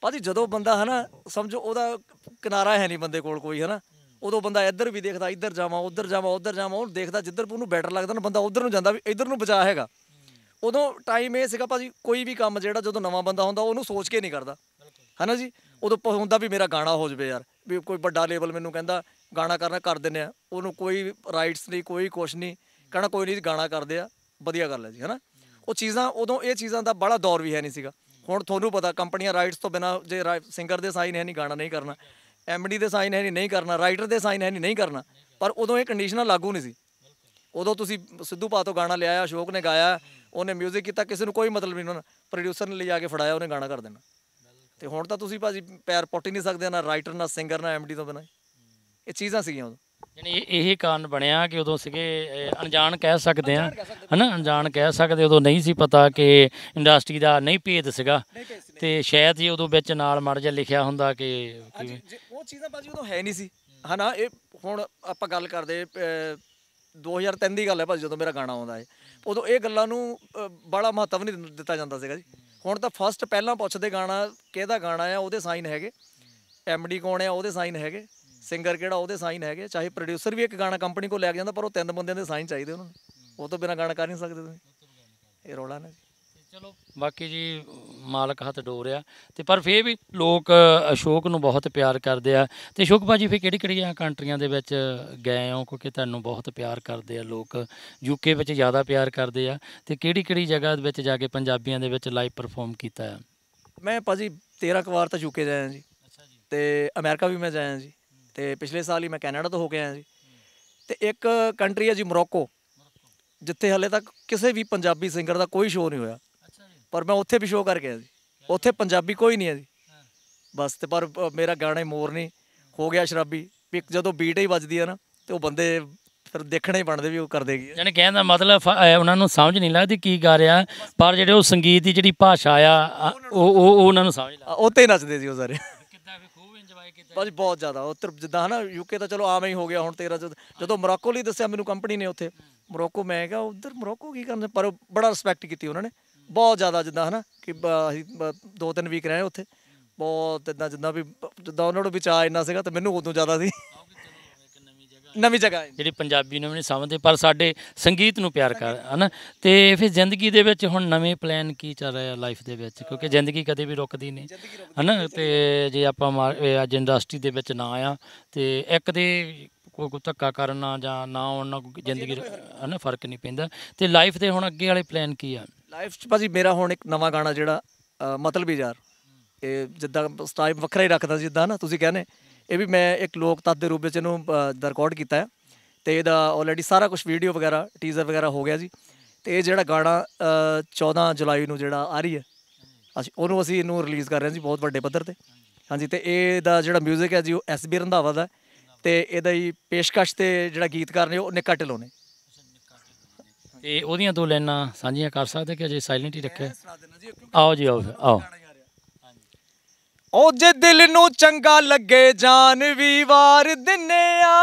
ਭਾਜੀ ਜਦੋਂ ਬੰਦਾ ਹਨਾ ਸਮਝੋ ਉਹਦਾ ਕਿਨਾਰਾ ਹੈ ਨਹੀਂ ਬੰਦੇ ਕੋਲ ਕੋਈ ਹਨਾ ਉਦੋਂ ਬੰਦਾ ਇੱਧਰ ਵੀ ਦੇਖਦਾ ਇੱਧਰ ਜਾਵਾਂ ਉੱਧਰ ਜਾਵਾਂ ਉੱਧਰ ਜਾਵਾਂ ਉਹ ਦੇਖਦਾ ਜਿੱਧਰ ਨੂੰ ਬੈਟਰ ਲੱਗਦਾ ਨਾ ਬੰਦਾ ਉੱਧਰ ਨੂੰ ਜਾਂਦਾ ਵੀ ਇੱਧਰ ਨੂੰ ਬਚਾ ਹੈਗਾ ਉਦੋਂ ਟਾਈਮ ਇਹ ਸੀਗਾ ਭਾਜੀ ਕੋਈ ਵੀ ਕੰਮ ਜਿਹੜਾ ਜਦੋਂ ਨਵਾਂ ਬੰਦਾ ਹੁੰਦਾ ਉਹਨੂੰ ਸੋਚ ਕੇ ਨਹੀਂ ਕਰਦਾ ਹਨਾ ਜੀ ਉਦੋਂ ਹੁੰਦਾ ਵੀ ਮੇਰਾ ਗਾਣਾ ਹੋ ਜਵੇ ਯਾਰ ਵੀ ਕੋਈ ਵੱਡਾ ਲੇਬਲ ਮੈਨੂੰ ਕਹਿੰਦਾ ਗਾਣਾ ਕਰਨਾ ਕਰ ਦਿੰਨੇ ਆ ਉਹਨੂੰ ਕੋਈ ਰਾਈਟਸ ਨਹੀਂ ਕੋਈ ਕੁਛ ਨਹੀਂ ਕਹਣਾ ਕੋਈ ਨਹੀਂ ਗਾਣਾ ਕਰਦੇ ਆ ਵਧੀਆ ਗੱਲ ਹੈ ਜੀ ਹਨਾ ਉਹ ਚੀਜ਼ਾਂ ਉਦੋਂ ਇਹ ਚੀਜ਼ਾਂ ਦਾ ਬੜਾ ਦੌਰ ਵੀ ਹੈ ਨਹੀਂ ਸੀਗਾ ਹੁਣ ਤੁਹਾਨੂੰ ਪਤਾ ਕੰਪਨੀਆਂ ਰਾਈਟਸ ਤੋਂ ਬਿਨਾ ਜੇ ਸਿੰਗਰ ਦੇ ਸਾਈਨ ਹੈ ਨਹੀਂ ਗਾਣਾ ਨਹੀਂ ਕਰਨਾ ਐਮਡੀ ਦੇ ਸਾਈਨ ਹੈ ਨਹੀਂ ਨਹੀਂ ਕਰਨਾ ਰਾਈਟਰ ਦੇ ਸਾਈਨ ਹੈ ਨਹੀਂ ਨਹੀਂ ਕਰਨਾ ਪਰ ਉਦੋਂ ਇਹ ਕੰਡੀਸ਼ਨਾਂ ਲਾਗੂ ਨਹੀਂ ਸੀ ਉਦੋਂ ਤੁਸੀਂ ਸਿੱਧੂ ਪਾ ਤੋਂ ਗਾਣਾ ਲਿਆ ਅਸ਼ੋਕ ਨੇ ਗਾਇਆ ਉਹਨੇ 뮤직 ਕੀਤਾ ਕਿਸੇ ਨੂੰ ਕੋਈ ਮਤਲਬ ਨਹੀਂ ਉਹਨਾਂ ਪ੍ਰੋਡਿਊਸਰ ਨੇ ਆ ਕੇ ਫੜਾਇਆ ਉਹਨੇ ਗਾਣਾ ਕਰ ਦੇਣਾ ਤੇ ਹੁਣ ਤਾਂ ਤੁਸੀਂ ਭਾਜੀ ਪੈਰ ਪੁੱਟ ਹੀ ਨਹੀਂ ਸਕਦੇ ਨਾ ਰਾਈਟਰ ਨਾ ਸਿੰਗਰ ਨਾ ਐਮਡੀ ਤੋਂ ਬਿਨਾਂ ਇਹ ਚੀਜ਼ਾਂ ਸੀਗੀਆਂ ਉਦੋਂ ਯਾਨੀ ਇਹੀ ਕਾਰਨ ਬਣਿਆ ਕਿ ਉਦੋਂ ਸੀਗੇ ਅਣਜਾਣ ਕਹਿ ਸਕਦੇ ਆ ਹਨਾ ਅਣਜਾਣ ਕਹਿ ਸਕਦੇ ਉਦੋਂ ਨਹੀਂ ਸੀ ਪਤਾ ਕਿ ਇੰਡਸਟਰੀ ਦਾ ਨਹੀਂ ਭੇਦ ਸੀਗਾ ਤੇ ਸ਼ਾਇਦ ਹੀ ਉਦੋਂ ਵਿੱਚ ਨਾਲ ਮੜ ਜਾ ਲਿਖਿਆ ਹੁੰਦਾ ਕਿ ਉਹ ਚੀਜ਼ਾਂ ਬਾਜੀ ਉਦੋਂ ਹੈ ਨਹੀਂ ਸੀ ਹਨਾ ਇਹ ਹੁਣ ਆਪਾਂ ਗੱਲ ਕਰਦੇ 2003 ਦੀ ਗੱਲ ਹੈ ਭਾਜੀ ਜਦੋਂ ਮੇਰਾ ਗਾਣਾ ਆਉਂਦਾ ਹੈ ਉਦੋਂ ਇਹ ਗੱਲਾਂ ਨੂੰ ਬੜਾ ਮਹੱਤਵ ਨਹੀਂ ਦਿੱਤਾ ਜਾਂਦਾ ਸੀਗਾ ਜੀ ਹੁਣ ਤਾਂ ਫਸਟ ਪਹਿਲਾਂ ਪੁੱਛਦੇ ਗਾਣਾ ਕਿਹਦਾ ਗਾਣਾ ਆ ਉਹਦੇ ਸਾਈਨ ਹੈਗੇ ਐਮਡੀ ਕੌਣ ਆ ਉਹਦੇ ਸਾਈਨ ਹੈਗੇ ਸਿੰਗਰ ਕਿਹੜਾ ਉਹਦੇ ਸਾਈਨ ਹੈਗੇ ਚਾਹੇ ਪ੍ਰੋਡਿਊਸਰ ਵੀ ਇੱਕ ਗਾਣਾ ਕੰਪਨੀ ਕੋਲ ਲੈ ਕੇ ਜਾਂਦਾ ਪਰ ਉਹ ਤਿੰਨ ਬੰਦਿਆਂ ਦੇ ਸਾਈਨ ਚਾਹੀਦੇ ਉਹਨਾਂ ਨੂੰ ਉਹ ਤੋਂ ਬਿਨਾ ਗਾਣਾ ਕਰ ਨਹੀਂ ਸਕਦੇ ਤੁਸੀਂ ਇਹ ਰੋਲਾ ਨਾ ਜੀ ਚਲੋ ਬਾਕੀ ਜੀ ਮਾਲਕ ਹੱਥ ਡੋਰਿਆ ਤੇ ਪਰ ਫੇਰ ਵੀ ਲੋਕ ਅਸ਼ੋਕ ਨੂੰ ਬਹੁਤ ਪਿਆਰ ਕਰਦੇ ਆ ਤੇ ਅਸ਼ੋਕ ਭਾਜੀ ਫੇਰ ਕਿਹੜੀ ਕਿਹੜੀਆਂ ਕੰਟਰੀਆਂ ਦੇ ਵਿੱਚ ਗਏ ਹੋ ਕਿਉਂਕਿ ਤੁਹਾਨੂੰ ਬਹੁਤ ਪਿਆਰ ਕਰਦੇ ਆ ਲੋਕ ਯੂਕੇ ਵਿੱਚ ਜ਼ਿਆਦਾ ਪਿਆਰ ਕਰਦੇ ਆ ਤੇ ਕਿਹੜੀ ਕਿਹੜੀ ਜਗ੍ਹਾ ਦੇ ਵਿੱਚ ਜਾ ਕੇ ਪੰਜਾਬੀਆਂ ਦੇ ਵਿੱਚ ਲਾਈਵ ਪਰਫਾਰਮ ਕੀਤਾ ਹੈ ਮੈਂ ਭਾਜੀ 13 ਕਵਾਰ ਤਾਂ ਯੂਕੇ ਜਾਇਆ ਜੀ ਅੱਛਾ ਜੀ ਤੇ ਅਮਰੀਕਾ ਵੀ ਮੈਂ ਜਾਇਆ ਜੀ ਤੇ ਪਿਛਲੇ ਸਾਲ ਹੀ ਮੈਂ ਕੈਨੇਡਾ ਤੋਂ ਹੋ ਕੇ ਆਇਆ ਜੀ ਤੇ ਇੱਕ ਕੰਟਰੀ ਹੈ ਜੀ ਮੋਰੋਕੋ ਜਿੱਥੇ ਹਲੇ ਤੱਕ ਕਿਸੇ ਵੀ ਪੰਜਾਬੀ ਸਿੰਗਰ ਦਾ ਕੋਈ ਸ਼ੋਅ ਨਹੀਂ ਹੋਇਆ ਪਰ ਮੈਂ ਉੱਥੇ ਵੀ ਸ਼ੋਅ ਕਰਕੇ ਆ ਜੀ ਉੱਥੇ ਪੰਜਾਬੀ ਕੋਈ ਨਹੀਂ ਹੈ ਜੀ ਬਸ ਤੇ ਪਰ ਮੇਰਾ ਗਾਣਾ ਮੋਰ ਨਹੀਂ ਹੋ ਗਿਆ ਸ਼ਰਾਬੀ ਪਿਕ ਜਦੋਂ ਬੀਟ ਹੀ ਵੱਜਦੀ ਆ ਨਾ ਤੇ ਉਹ ਬੰਦੇ ਫਿਰ ਦੇਖਣੇ ਹੀ ਬਣਦੇ ਵੀ ਉਹ ਕਰਦੇ ਕੀ ਯਾਨੀ ਕਹਿਣ ਦਾ ਮਤਲਬ ਉਹਨਾਂ ਨੂੰ ਸਮਝ ਨਹੀਂ ਲੱਗਦੀ ਕੀ ਗਾ ਰਿਹਾ ਪਰ ਜਿਹੜੇ ਉਹ ਸੰਗੀਤ ਦੀ ਜਿਹੜੀ ਭਾਸ਼ਾ ਆ ਉਹ ਉਹ ਉਹਨਾਂ ਨੂੰ ਸਮਝ ਲੱਗਦਾ ਉੱਥੇ ਨੱਚਦੇ ਸੀ ਉਹ ਸਾਰੇ ਕਿੱਦਾਂ ਖੂਬ ਇੰਜੋਏ ਕੀਤਾ ਬਸ ਬਹੁਤ ਜ਼ਿਆਦਾ ਉੱਤਰ ਜਿੱਦਾਂ ਹਨਾ ਯੂਕੇ ਤਾਂ ਚਲੋ ਆਵੇਂ ਹੀ ਹੋ ਗਿਆ ਹੁਣ ਤੇਰਾ ਜਦੋਂ ਮਰਾਕੋ ਲਈ ਦੱਸਿਆ ਮੈਨੂੰ ਕੰਪਨੀ ਨੇ ਉੱਥੇ ਮਰਾਕੋ ਮੈਂ ਕਿਹਾ ਉਧਰ ਮਰਾਕੋ ਕੀ ਕਰਨ ਪਰ ਬੜਾ ਰਿਸਪੈਕਟ ਕੀਤੀ ਉਹਨਾਂ ਨੇ ਬਹੁਤ ਜ਼ਿਆਦਾ ਜਿੱਦਾਂ ਹਨਾ ਕਿ ਅਸੀਂ ਦੋ ਤਿੰਨ ਵੀਕ ਰਹੇ ਉੱਥੇ ਬਹੁਤ ਇਦਾਂ ਜਿੱਦਾਂ ਵੀ ਜਿੱਦਾਂ ਉਹਨਾਂ ਨੂੰ ਵਿਚਾਰ ਇੰਨਾ ਸੀਗਾ ਤੇ ਮੈਨੂੰ ਉਦੋਂ ਜ਼ਿਆਦਾ ਸੀ ਨਵੀਂ ਜਗ੍ਹਾ ਜਿਹੜੀ ਪੰਜਾਬੀ ਨੂੰ ਵੀ ਨਹੀਂ ਸਮਝਦੇ ਪਰ ਸਾਡੇ ਸੰਗੀਤ ਨੂੰ ਪਿਆਰ ਕਰ ਹਨਾ ਤੇ ਫਿਰ ਜ਼ਿੰਦਗੀ ਦੇ ਵਿੱਚ ਹੁਣ ਨਵੇਂ ਪਲਾਨ ਕੀ ਚੱਲ ਰਿਹਾ ਲਾਈਫ ਦੇ ਵਿੱਚ ਕਿਉਂਕਿ ਜ਼ਿੰਦਗੀ ਕਦੇ ਵੀ ਰੁਕਦੀ ਨਹੀਂ ਹਨਾ ਤੇ ਜੇ ਆਪਾਂ ਅੱਜ ਇੰਡਸਟਰੀ ਦੇ ਵਿੱਚ ਨਾ ਆ ਤੇ ਇੱਕ ਦੇ ਕੋਈ ਕੋ ਧੱਕਾ ਕਰਨਾ ਜਾਂ ਨਾ ਆਉਣਾ ਜ਼ਿੰਦਗੀ ਹਨਾ ਫਰਕ ਨਹੀਂ ਪੈਂਦਾ ਤੇ ਲਾਈਫ ਦੇ ਹੁਣ ਅੱਗੇ ਵਾਲੇ ਪਲਾਨ ਕੀ ਆ ਲਾਈਫ 'ਚ ਭਾਜੀ ਮੇਰਾ ਹੁਣ ਇੱਕ ਨਵਾਂ ਗਾਣਾ ਜਿਹੜਾ ਮਤਲਬ ਹੀ ਯਾਰ ਇਹ ਜਿੱਦਾਂ ਸਟਾਈਲ ਵੱਖਰਾ ਹੀ ਰੱਖਦਾ ਜਿੱਦਾਂ ਨਾ ਤੁਸੀਂ ਕਹਿੰਦੇ ਇਹ ਵੀ ਮੈਂ ਇੱਕ ਲੋਕ ਤੱਤ ਦੇ ਰੂਪ ਵਿੱਚ ਇਹਨੂੰ ਰਿਕਾਰਡ ਕੀਤਾ ਹੈ ਤੇ ਇਹਦਾ ਆਲਰੇਡੀ ਸਾਰਾ ਕੁਝ ਵੀਡੀਓ ਵਗੈਰਾ ਟੀਜ਼ਰ ਵਗੈਰਾ ਹੋ ਗਿਆ ਜੀ ਤੇ ਇਹ ਜਿਹੜਾ ਗਾਣਾ 14 ਜੁਲਾਈ ਨੂੰ ਜਿਹੜਾ ਆ ਰਹੀ ਹੈ ਅਸੀਂ ਉਹਨੂੰ ਅਸੀਂ ਇਹਨੂੰ ਰਿਲੀਜ਼ ਕਰ ਰਹੇ ਹਾਂ ਜੀ ਬਹੁਤ ਵੱਡੇ ਪੱਧਰ ਤੇ ਹਾਂਜੀ ਤੇ ਇਹਦਾ ਜਿਹੜਾ 뮤직 ਹੈ ਜੀ ਉਹ ਐਸਬੀ ਰੰਧਾਵਾ ਦਾ ਤੇ ਇਹਦਾ ਹੀ ਪੇਸ਼ਕਸ਼ ਤੇ ਜਿਹੜਾ ਗੀਤਕਾਰ ਨੇ ਉਹ ਨਿਕਟ ਨੇ ਤੇ ਉਹਦੀਆਂ ਦੋ ਲਾਈਨਾਂ ਸਾਂਝੀਆਂ ਕਰ ਸਕਦੇ ਕਿ ਅਜੇ ਸਾਇਲੈਂਟ ਹੀ ਰੱਖਿਆ ਆਓ ਜੀ ਆਓ ਆਓ ਉਹ ਜੇ ਦਿਲ ਨੂੰ ਚੰਗਾ ਲੱਗੇ ਜਾਨ ਵੀ ਵਾਰ ਦਿਨੇ ਆ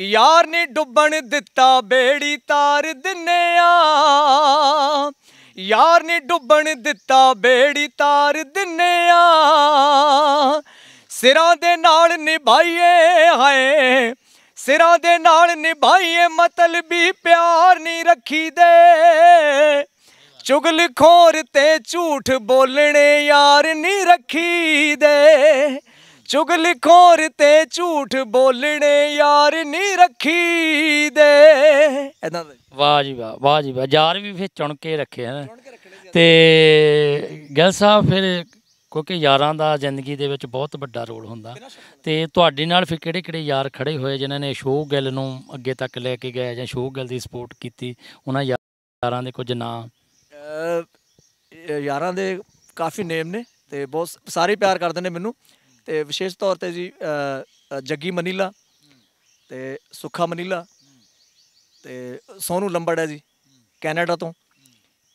ਯਾਰ ਨੇ ਡੁੱਬਣ ਦਿੱਤਾ ਬੇੜੀ ਤਾਰ ਦਿਨੇ ਆ ਯਾਰ ਨੇ ਡੁੱਬਣ ਦਿੱਤਾ ਬੇੜੀ ਤਾਰ ਦਿਨੇ ਆ ਸਿਰਾਂ ਦੇ ਨਾਲ ਨਿਭਾਈਏ ਹਾਏ ਸਿਰਾਂ ਦੇ ਨਾਲ ਨਿਭਾਈਏ ਮਤਲਬੀ ਪਿਆਰ ਨਹੀਂ ਰੱਖੀਦੇ ਚੁਗਲਖੋਰ ਤੇ ਝੂਠ ਬੋਲਣੇ ਯਾਰ ਨਹੀਂ ਰੱਖੀਦੇ ਚੁਗਲਖੋਰ ਤੇ ਝੂਠ ਬੋਲਣੇ ਯਾਰ ਨਹੀਂ ਰੱਖੀਦੇ ਇਦਾਂ ਵਾਹ ਜੀ ਵਾਹ ਵਾਹ ਜੀ ਵਾਹ ਯਾਰ ਵੀ ਫੇ ਚੁਣ ਕੇ ਰੱਖੇ ਹਨ ਤੇ ਗੱਲ ਸਾਹਿਬ ਫਿਰ ਕਿਉਂਕਿ ਯਾਰਾਂ ਦਾ ਜ਼ਿੰਦਗੀ ਦੇ ਵਿੱਚ ਬਹੁਤ ਵੱਡਾ ਰੋਲ ਹੁੰਦਾ ਤੇ ਤੁਹਾਡੇ ਨਾਲ ਫਿਰ ਕਿਹੜੇ ਕਿਹੜੇ ਯਾਰ ਖੜੇ ਹੋਏ ਜਿਨ੍ਹਾਂ ਨੇ ਸ਼ੋਅ ਗਿੱਲ ਨੂੰ ਅੱਗੇ ਤੱਕ ਲੈ ਕੇ ਗਏ ਜਾਂ ਸ਼ੋਅ ਗਿੱਲ ਦੀ ਸਪੋਰਟ ਕੀਤੀ ਉਹਨਾਂ ਯਾਰਾਂ ਦੇ ਕੁਝ ਨਾਂ ਯਾਰਾਂ ਦੇ ਕਾਫੀ ਨੇਮ ਨੇ ਤੇ ਬਹੁਤ ਸਾਰੇ ਪਿਆਰ ਕਰਦੇ ਨੇ ਮੈਨੂੰ ਤੇ ਵਿਸ਼ੇਸ਼ ਤੌਰ ਤੇ ਜੀ ਜੱਗੀ ਮਨੀਲਾ ਤੇ ਸੁਖਾ ਮਨੀਲਾ ਤੇ ਸੋਨੂ ਲੰਬੜ ਹੈ ਜੀ ਕੈਨੇਡਾ ਤੋਂ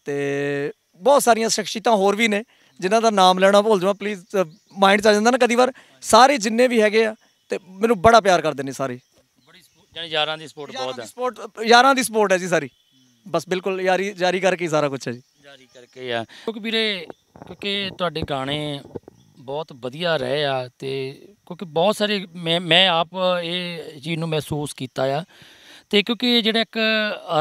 ਤੇ ਬਹੁਤ ਸਾਰੀਆਂ ਸ਼ਖਸੀਤਾਂ ਹੋਰ ਵੀ ਨੇ ਜਿਨ੍ਹਾਂ ਦਾ ਨਾਮ ਲੈਣਾ ਭੁੱਲ ਜਾਵਾਂ ਪਲੀਜ਼ ਮਾਈਂਡ 'ਚ ਆ ਜਾਂਦਾ ਨਾ ਕਦੀ ਵਾਰ ਸਾਰੇ ਜਿੰਨੇ ਵੀ ਹੈਗੇ ਆ ਤੇ ਮੈਨੂੰ ਬੜਾ ਪਿਆਰ ਕਰਦੇ ਨੇ ਸਾਰੇ ਬੜੀ ਯਾਨੀ ਯਾਰਾਂ ਦੀ ਸਪੋਰਟ ਬਹੁਤ ਆ ਸਪੋਰਟ ਯਾਰਾਂ ਦੀ ਸਪੋਰਟ ਹੈ ਜੀ ਸਾਰੀ ਬਸ ਬਿਲਕੁਲ ਯਾਰੀ ਜਾਰੀ ਕਰਕੇ ਹੀ ਸਾਰਾ ਕੁਝ ਹੈ ਜੀ ਜਾਰੀ ਕਰਕੇ ਆ ਕਿਉਂਕਿ ਵੀਰੇ ਕਿਉਂਕਿ ਤੁਹਾਡੇ ਗਾਣੇ ਬਹੁਤ ਵਧੀਆ ਰਹੇ ਆ ਤੇ ਕਿਉਂਕਿ ਬਹੁਤ ਸਾਰੇ ਮੈਂ ਮੈਂ ਆਪ ਇਹ ਚੀਜ਼ ਨੂੰ ਮਹਿਸੂਸ ਕੀਤਾ ਆ ਤੇ ਕਿਉਂਕਿ ਜਿਹੜਾ ਇੱਕ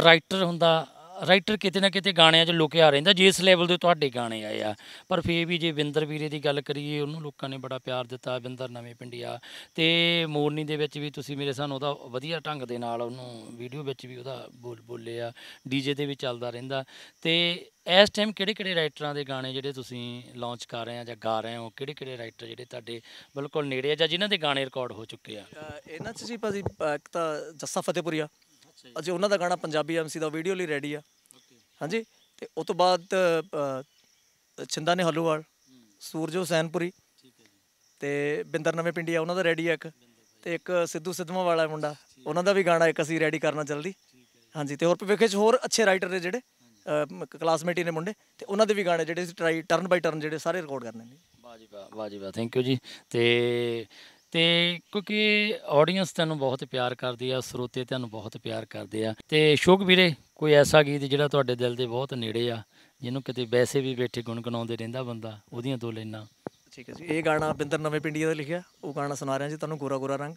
ਰਾਈਟਰ ਹੁੰਦਾ ਰਾਈਟਰ ਕਿਤੇ ਨਾ ਕਿਤੇ ਗਾਣਿਆਂ 'ਚ ਲੁਕਿਆ ਰਹਿੰਦਾ ਜਿਸ ਲੈਵਲ ਦੇ ਤੁਹਾਡੇ ਗਾਣੇ ਆਏ ਆ ਪਰ ਫੇਰ ਵੀ ਜੇ ਵਿੰਦਰ ਵੀਰੇ ਦੀ ਗੱਲ ਕਰੀਏ ਉਹਨੂੰ ਲੋਕਾਂ ਨੇ ਬੜਾ ਪਿਆਰ ਦਿੱਤਾ ਵਿੰਦਰ ਨਵੇਂ ਪਿੰਡਿਆ ਤੇ ਮੋਰਨੀ ਦੇ ਵਿੱਚ ਵੀ ਤੁਸੀਂ ਮੇਰੇ ਸਾਨੂੰ ਉਹਦਾ ਵਧੀਆ ਢੰਗ ਦੇ ਨਾਲ ਉਹਨੂੰ ਵੀਡੀਓ ਵਿੱਚ ਵੀ ਉਹਦਾ ਬੋਲ ਬੋਲੇ ਆ ਡੀਜੇ ਤੇ ਵੀ ਚੱਲਦਾ ਰਹਿੰਦਾ ਤੇ ਇਸ ਟਾਈਮ ਕਿਹੜੇ ਕਿਹੜੇ ਰਾਈਟਰਾਂ ਦੇ ਗਾਣੇ ਜਿਹੜੇ ਤੁਸੀਂ ਲਾਂਚ ਕਰ ਰਹੇ ਆ ਜਾਂ ਗਾ ਰਹੇ ਹੋ ਕਿਹੜੇ ਕਿਹੜੇ ਰਾਈਟਰ ਜਿਹੜੇ ਤੁਹਾਡੇ ਬਿਲਕੁਲ ਨੇੜੇ ਆ ਜਾਂ ਜਿਨ੍ਹਾਂ ਦੇ ਗਾਣੇ ਰਿਕਾਰਡ ਹੋ ਚੁੱਕੇ ਆ ਇਹਨਾਂ 'ਚ ਜੀ ਭਾਜੀ ਇੱਕ ਤਾਂ ਜੱਸਾ ਫਤਿਹਪੁਰੀਆ ਅਜੇ ਉਹਨਾਂ ਦਾ ਗਾਣਾ ਪੰਜਾਬੀ ਐਮਸੀ ਦਾ ਵੀਡੀਓ ਲਈ ਰੈਡੀ ਆ ਹਾਂਜੀ ਤੇ ਉਸ ਤੋਂ ਬਾਅਦ ਛਿੰਦਾ ਨੇ ਹਲੂਵਾਲ ਸੂਰਜੋ ਸੈਨਪੁਰੀ ਤੇ ਬਿੰਦਰ ਨਵੇਂ ਪਿੰਡੀ ਆ ਉਹਨਾਂ ਦਾ ਰੈਡੀ ਆ ਇੱਕ ਤੇ ਇੱਕ ਸਿੱਧੂ ਸਿੱਧਮਾ ਵਾਲਾ ਮੁੰਡਾ ਉਹਨਾਂ ਦਾ ਵੀ ਗਾਣਾ ਇੱਕ ਅਸੀਂ ਰੈਡੀ ਕਰਨਾ ਜਲਦੀ ਹਾਂਜੀ ਤੇ ਹੋਰ ਭਵਿੱਖ 'ਚ ਹੋਰ ਅੱਛੇ ਰਾਈਟਰ ਨੇ ਜਿਹੜੇ ਕਲਾਸਮੇਟ ਨੇ ਮੁੰਡੇ ਤੇ ਉਹਨਾਂ ਦੇ ਵੀ ਗਾਣੇ ਜਿਹੜੇ ਅਸੀਂ ਟਰਾਈ ਟਰਨ ਬਾਈ ਟਰਨ ਜਿਹੜੇ ਸਾਰੇ ਰਿਕਾਰਡ ਕਰਨੇ ਨੇ ਵਾਹ ਜੀ ਵਾਹ ਵਾਹ ਜੀ ਵਾਹ ਥੈਂਕ ਯੂ ਜੀ ਤੇ ਤੇ ਕਿਉਂਕਿ ਆਡੀਅנס ਤੁਹਾਨੂੰ ਬਹੁਤ ਪਿਆਰ ਕਰਦੀ ਆ ਸਰੋਤੇ ਤੁਹਾਨੂੰ ਬਹੁਤ ਪਿਆਰ ਕਰਦੇ ਆ ਤੇ ਸ਼ੋਕ ਵੀਰੇ ਕੋਈ ਐਸਾ ਗੀਤ ਜਿਹੜਾ ਤੁਹਾਡੇ ਦਿਲ ਦੇ ਬਹੁਤ ਨੇੜੇ ਆ ਜਿਹਨੂੰ ਕਿਤੇ ਵੈਸੇ ਵੀ ਬੈਠੇ ਗੁੰਗਣਾਉਂਦੇ ਰਹਿੰਦਾ ਬੰਦਾ ਉਹਦੀਆਂ ਦੋ ਲੈਣਾ ਠੀਕ ਹੈ ਜੀ ਇਹ ਗਾਣਾ ਬਿੰਦਰ ਨਵੇਂ ਪਿੰਡੀਆਂ ਦਾ ਲਿਖਿਆ ਉਹ ਗਾਣਾ ਸੁਣਾ ਰਿਹਾ ਜੀ ਤੁਹਾਨੂੰ ਗੋਰਾ ਗੋਰਾ ਰੰਗ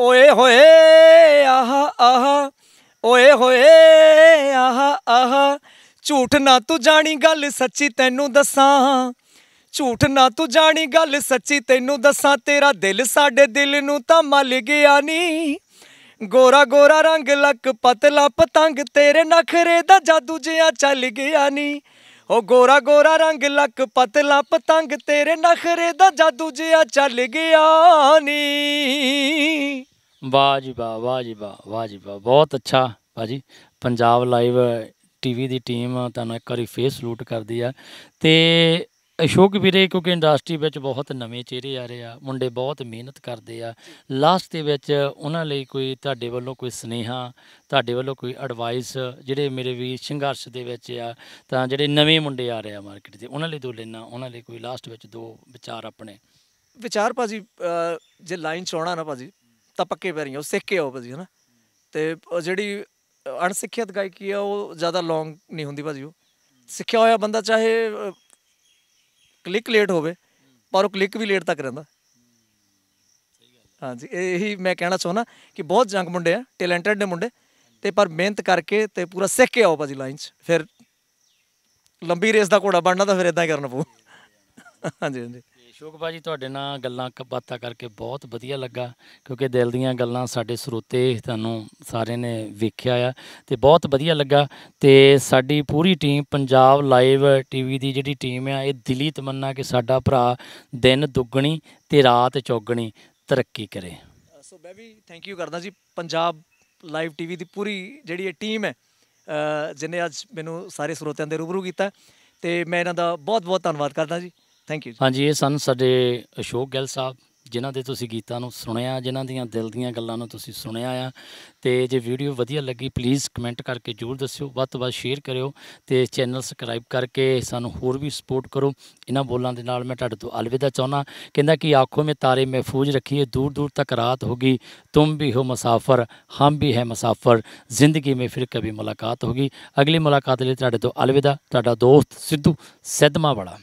ਓਏ ਹੋਏ ਆਹਾ ਆਹਾ ਓਏ ਹੋਏ ਆਹਾ ਆਹਾ ਝੂਠ ਨਾ ਤੂੰ ਜਾਣੀ ਗੱਲ ਸੱਚੀ ਤੈਨੂੰ ਦੱਸਾਂ ਝੂਠ ਨਾ ਤੂੰ ਜਾਣੀ ਗੱਲ ਸੱਚੀ ਤੈਨੂੰ ਦੱਸਾਂ ਤੇਰਾ ਦਿਲ ਸਾਡੇ ਦਿਲ ਨੂੰ ਤਾਂ ਮਲ ਗਿਆ ਨੀ ਗੋਰਾ ਗੋਰਾ ਰੰਗ ਲੱਕ ਪਤਲਾ ਪਤੰਗ ਤੇਰੇ ਨਖਰੇ ਦਾ ਜਾਦੂ ਜਿਹਾ ਚੱਲ ਗਿਆ ਨੀ ਉਹ ਗੋਰਾ ਗੋਰਾ ਰੰਗ ਲੱਕ ਪਤਲਾ ਪਤੰਗ ਤੇਰੇ ਨਖਰੇ ਦਾ ਜਾਦੂ ਜਿਹਾ ਚੱਲ ਗਿਆ ਨੀ ਵਾਹ ਜੀ ਵਾਹ ਵਾਹ ਜੀ ਵਾਹ ਵਾਹ ਜੀ ਵਾਹ ਬਹੁਤ ਅੱਛਾ ਭਾਜੀ ਪੰਜਾਬ ਲਾਈਵ ਟੀਵੀ ਦੀ ਟੀਮ ਤੁਹਾਨੂੰ ਇੱਕ ਵਾਰੀ ਫੇਰ ਸਲੂਟ ਕਰਦੀ ਆ ਤੇ ਅਸ਼ੋਕ ਵੀਰੇ ਕਿਉਂਕਿ ਇੰਡਸਟਰੀ ਵਿੱਚ ਬਹੁਤ ਨਵੇਂ ਚਿਹਰੇ ਆ ਰਹੇ ਆ ਮੁੰਡੇ ਬਹੁਤ ਮਿਹਨਤ ਕਰਦੇ ਆ ਲਾਸਟ ਦੇ ਵਿੱਚ ਉਹਨਾਂ ਲਈ ਕੋਈ ਤੁਹਾਡੇ ਵੱਲੋਂ ਕੋਈ ਸਨੇਹਾ ਤੁਹਾਡੇ ਵੱਲੋਂ ਕੋਈ ਐਡਵਾਈਸ ਜਿਹੜੇ ਮੇਰੇ ਵੀ ਸੰਘਰਸ਼ ਦੇ ਵਿੱਚ ਆ ਤਾਂ ਜਿਹੜੇ ਨਵੇਂ ਮੁੰਡੇ ਆ ਰਹੇ ਆ ਮਾਰਕੀਟ ਦੇ ਉਹਨਾਂ ਲਈ ਦੋ ਲੈਣਾ ਉਹਨਾਂ ਲਈ ਕੋਈ ਲਾਸਟ ਵਿੱਚ ਦੋ ਵਿਚਾਰ ਆਪਣੇ ਵਿਚਾਰ ਭਾਜੀ ਜੇ ਲਾਈਨ ਚੋਣਾ ਨਾ ਭਾਜੀ ਤਾਂ ਪੱਕੇ ਪੈਰੀਆਂ ਉਹ ਸਿੱਖ ਕੇ ਆਓ ਭਾਜੀ ਹਨਾ ਤੇ ਜਿਹੜੀ ਅਣਸਿੱਖਿਅਤ ਗਾਇਕੀ ਆ ਉਹ ਜ਼ਿਆਦਾ ਲੌਂਗ ਨਹੀਂ ਹੁੰਦੀ ਭਾਜੀ ਉਹ ਸਿੱਖਿਆ ਹੋਇਆ ਬੰਦਾ ਚਾਹੇ ਕਲਿੱਕ ਲੇਟ ਹੋਵੇ ਪਰ ਉਹ ਕਲਿੱਕ ਵੀ ਲੇਟ ਤੱਕ ਰਹਿੰਦਾ ਹਾਂਜੀ ਇਹੀ ਮੈਂ ਕਹਿਣਾ ਚਾਹੁੰਦਾ ਕਿ ਬਹੁਤ ਜੰਗ ਮੁੰਡੇ ਆ ਟੈਲੈਂਟਡ ਨੇ ਮੁੰਡੇ ਤੇ ਪਰ ਮਿਹਨਤ ਕਰਕੇ ਤੇ ਪੂਰਾ ਸਿੱਖ ਕੇ ਆਓ ਭਾਜੀ ਲਾਈਨ 'ਚ ਫਿਰ ਲੰਬੀ ਰੇਸ ਦਾ ਘੋੜਾ ਬਣਨਾ ਤਾਂ ਫਿਰ ਇਦਾਂ ਹੀ ਕਰਨਾ ਪਊ ਹਾਂਜੀ ਹਾਂਜੀ ਅਸ਼ੋਕ ਬਾਜੀ ਤੁਹਾਡੇ ਨਾਲ ਗੱਲਾਂ ਕਬਾਤਾ ਬਾਤਾਂ ਕਰਕੇ ਬਹੁਤ ਵਧੀਆ ਲੱਗਾ ਕਿਉਂਕਿ ਦਿਲ ਦੀਆਂ ਗੱਲਾਂ ਸਾਡੇ ਸਰੋਤੇ ਤੁਹਾਨੂੰ ਸਾਰੇ ਨੇ ਵੇਖਿਆ ਆ ਤੇ ਬਹੁਤ ਵਧੀਆ ਲੱਗਾ ਤੇ ਸਾਡੀ ਪੂਰੀ ਟੀਮ ਪੰਜਾਬ ਲਾਈਵ ਟੀਵੀ ਦੀ ਜਿਹੜੀ ਟੀਮ ਆ ਇਹ ਦਿਲੀ ਤਮੰਨਾ ਕਿ ਸਾਡਾ ਭਰਾ ਦਿਨ ਦੁੱਗਣੀ ਤੇ ਰਾਤ ਚੌਗਣੀ ਤਰੱਕੀ ਕਰੇ ਸੋ ਮੈਂ ਵੀ ਥੈਂਕ ਯੂ ਕਰਦਾ ਜੀ ਪੰਜਾਬ ਲਾਈਵ ਟੀਵੀ ਦੀ ਪੂਰੀ ਜਿਹੜੀ ਇਹ ਟੀਮ ਹੈ ਜਿਨੇ ਅੱਜ ਮੈਨੂੰ ਸਾਰੇ ਸਰੋਤਿਆਂ ਦੇ ਰੂਬਰੂ ਕੀਤਾ ਤੇ ਮੈਂ ਇਹਨਾਂ ਦਾ ਬਹੁਤ ਬਹੁਤ ਧੰਨਵਾਦ ਕਰਦਾ ਜੀ ਥੈਂਕ ਯੂ ਹਾਂਜੀ ਇਹ ਸਨ ਸਾਡੇ ਅਸ਼ੋਕ ਗਿੱਲ ਸਾਹਿਬ ਜਿਨ੍ਹਾਂ ਦੇ ਤੁਸੀਂ ਗੀਤਾਂ ਨੂੰ ਸੁਣਿਆ ਜਿਨ੍ਹਾਂ ਦੀਆਂ ਦਿਲ ਦੀਆਂ ਗੱਲਾਂ ਨੂੰ ਤੁਸੀਂ ਸੁਣਿਆ ਆ ਤੇ ਜੇ ਵੀਡੀਓ ਵਧੀਆ ਲੱਗੀ ਪਲੀਜ਼ ਕਮੈਂਟ ਕਰਕੇ ਜਰੂਰ ਦੱਸਿਓ ਵੱਧ ਤੋਂ ਵੱਧ ਸ਼ੇਅਰ ਕਰਿਓ ਤੇ ਚੈਨਲ ਸਬਸਕ੍ਰਾਈਬ ਕਰਕੇ ਸਾਨੂੰ ਹੋਰ ਵੀ ਸਪੋਰਟ ਕਰੋ ਇਹਨਾਂ ਬੋਲਾਂ ਦੇ ਨਾਲ ਮੈਂ ਤੁਹਾਡੇ ਤੋਂ ਅਲਵਿਦਾ ਚਾਹੁੰਦਾ ਕਹਿੰਦਾ ਕਿ ਆਖੋ ਮੇ ਤਾਰੇ ਮਹਿਫੂਜ਼ ਰੱਖੀਏ ਦੂਰ ਦੂਰ ਤੱਕ ਰਾਤ ਹੋਗੀ ਤੁਮ ਵੀ ਹੋ ਮੁਸਾਫਰ ਹਮ ਵੀ ਹੈ ਮੁਸਾਫਰ ਜ਼ਿੰਦਗੀ ਮੇ ਫਿਰ ਕਦੇ ਮੁਲਾਕਾਤ ਹੋਗੀ ਅਗਲੀ ਮੁਲਾਕਾਤ ਲਈ ਤੁਹਾਡੇ ਤੋਂ ਅਲਵਿਦਾ ਤੁਹਾਡਾ ਦੋਸਤ ਸਿੱਧੂ ਸਿੱਧਮਾ ਵਾਲਾ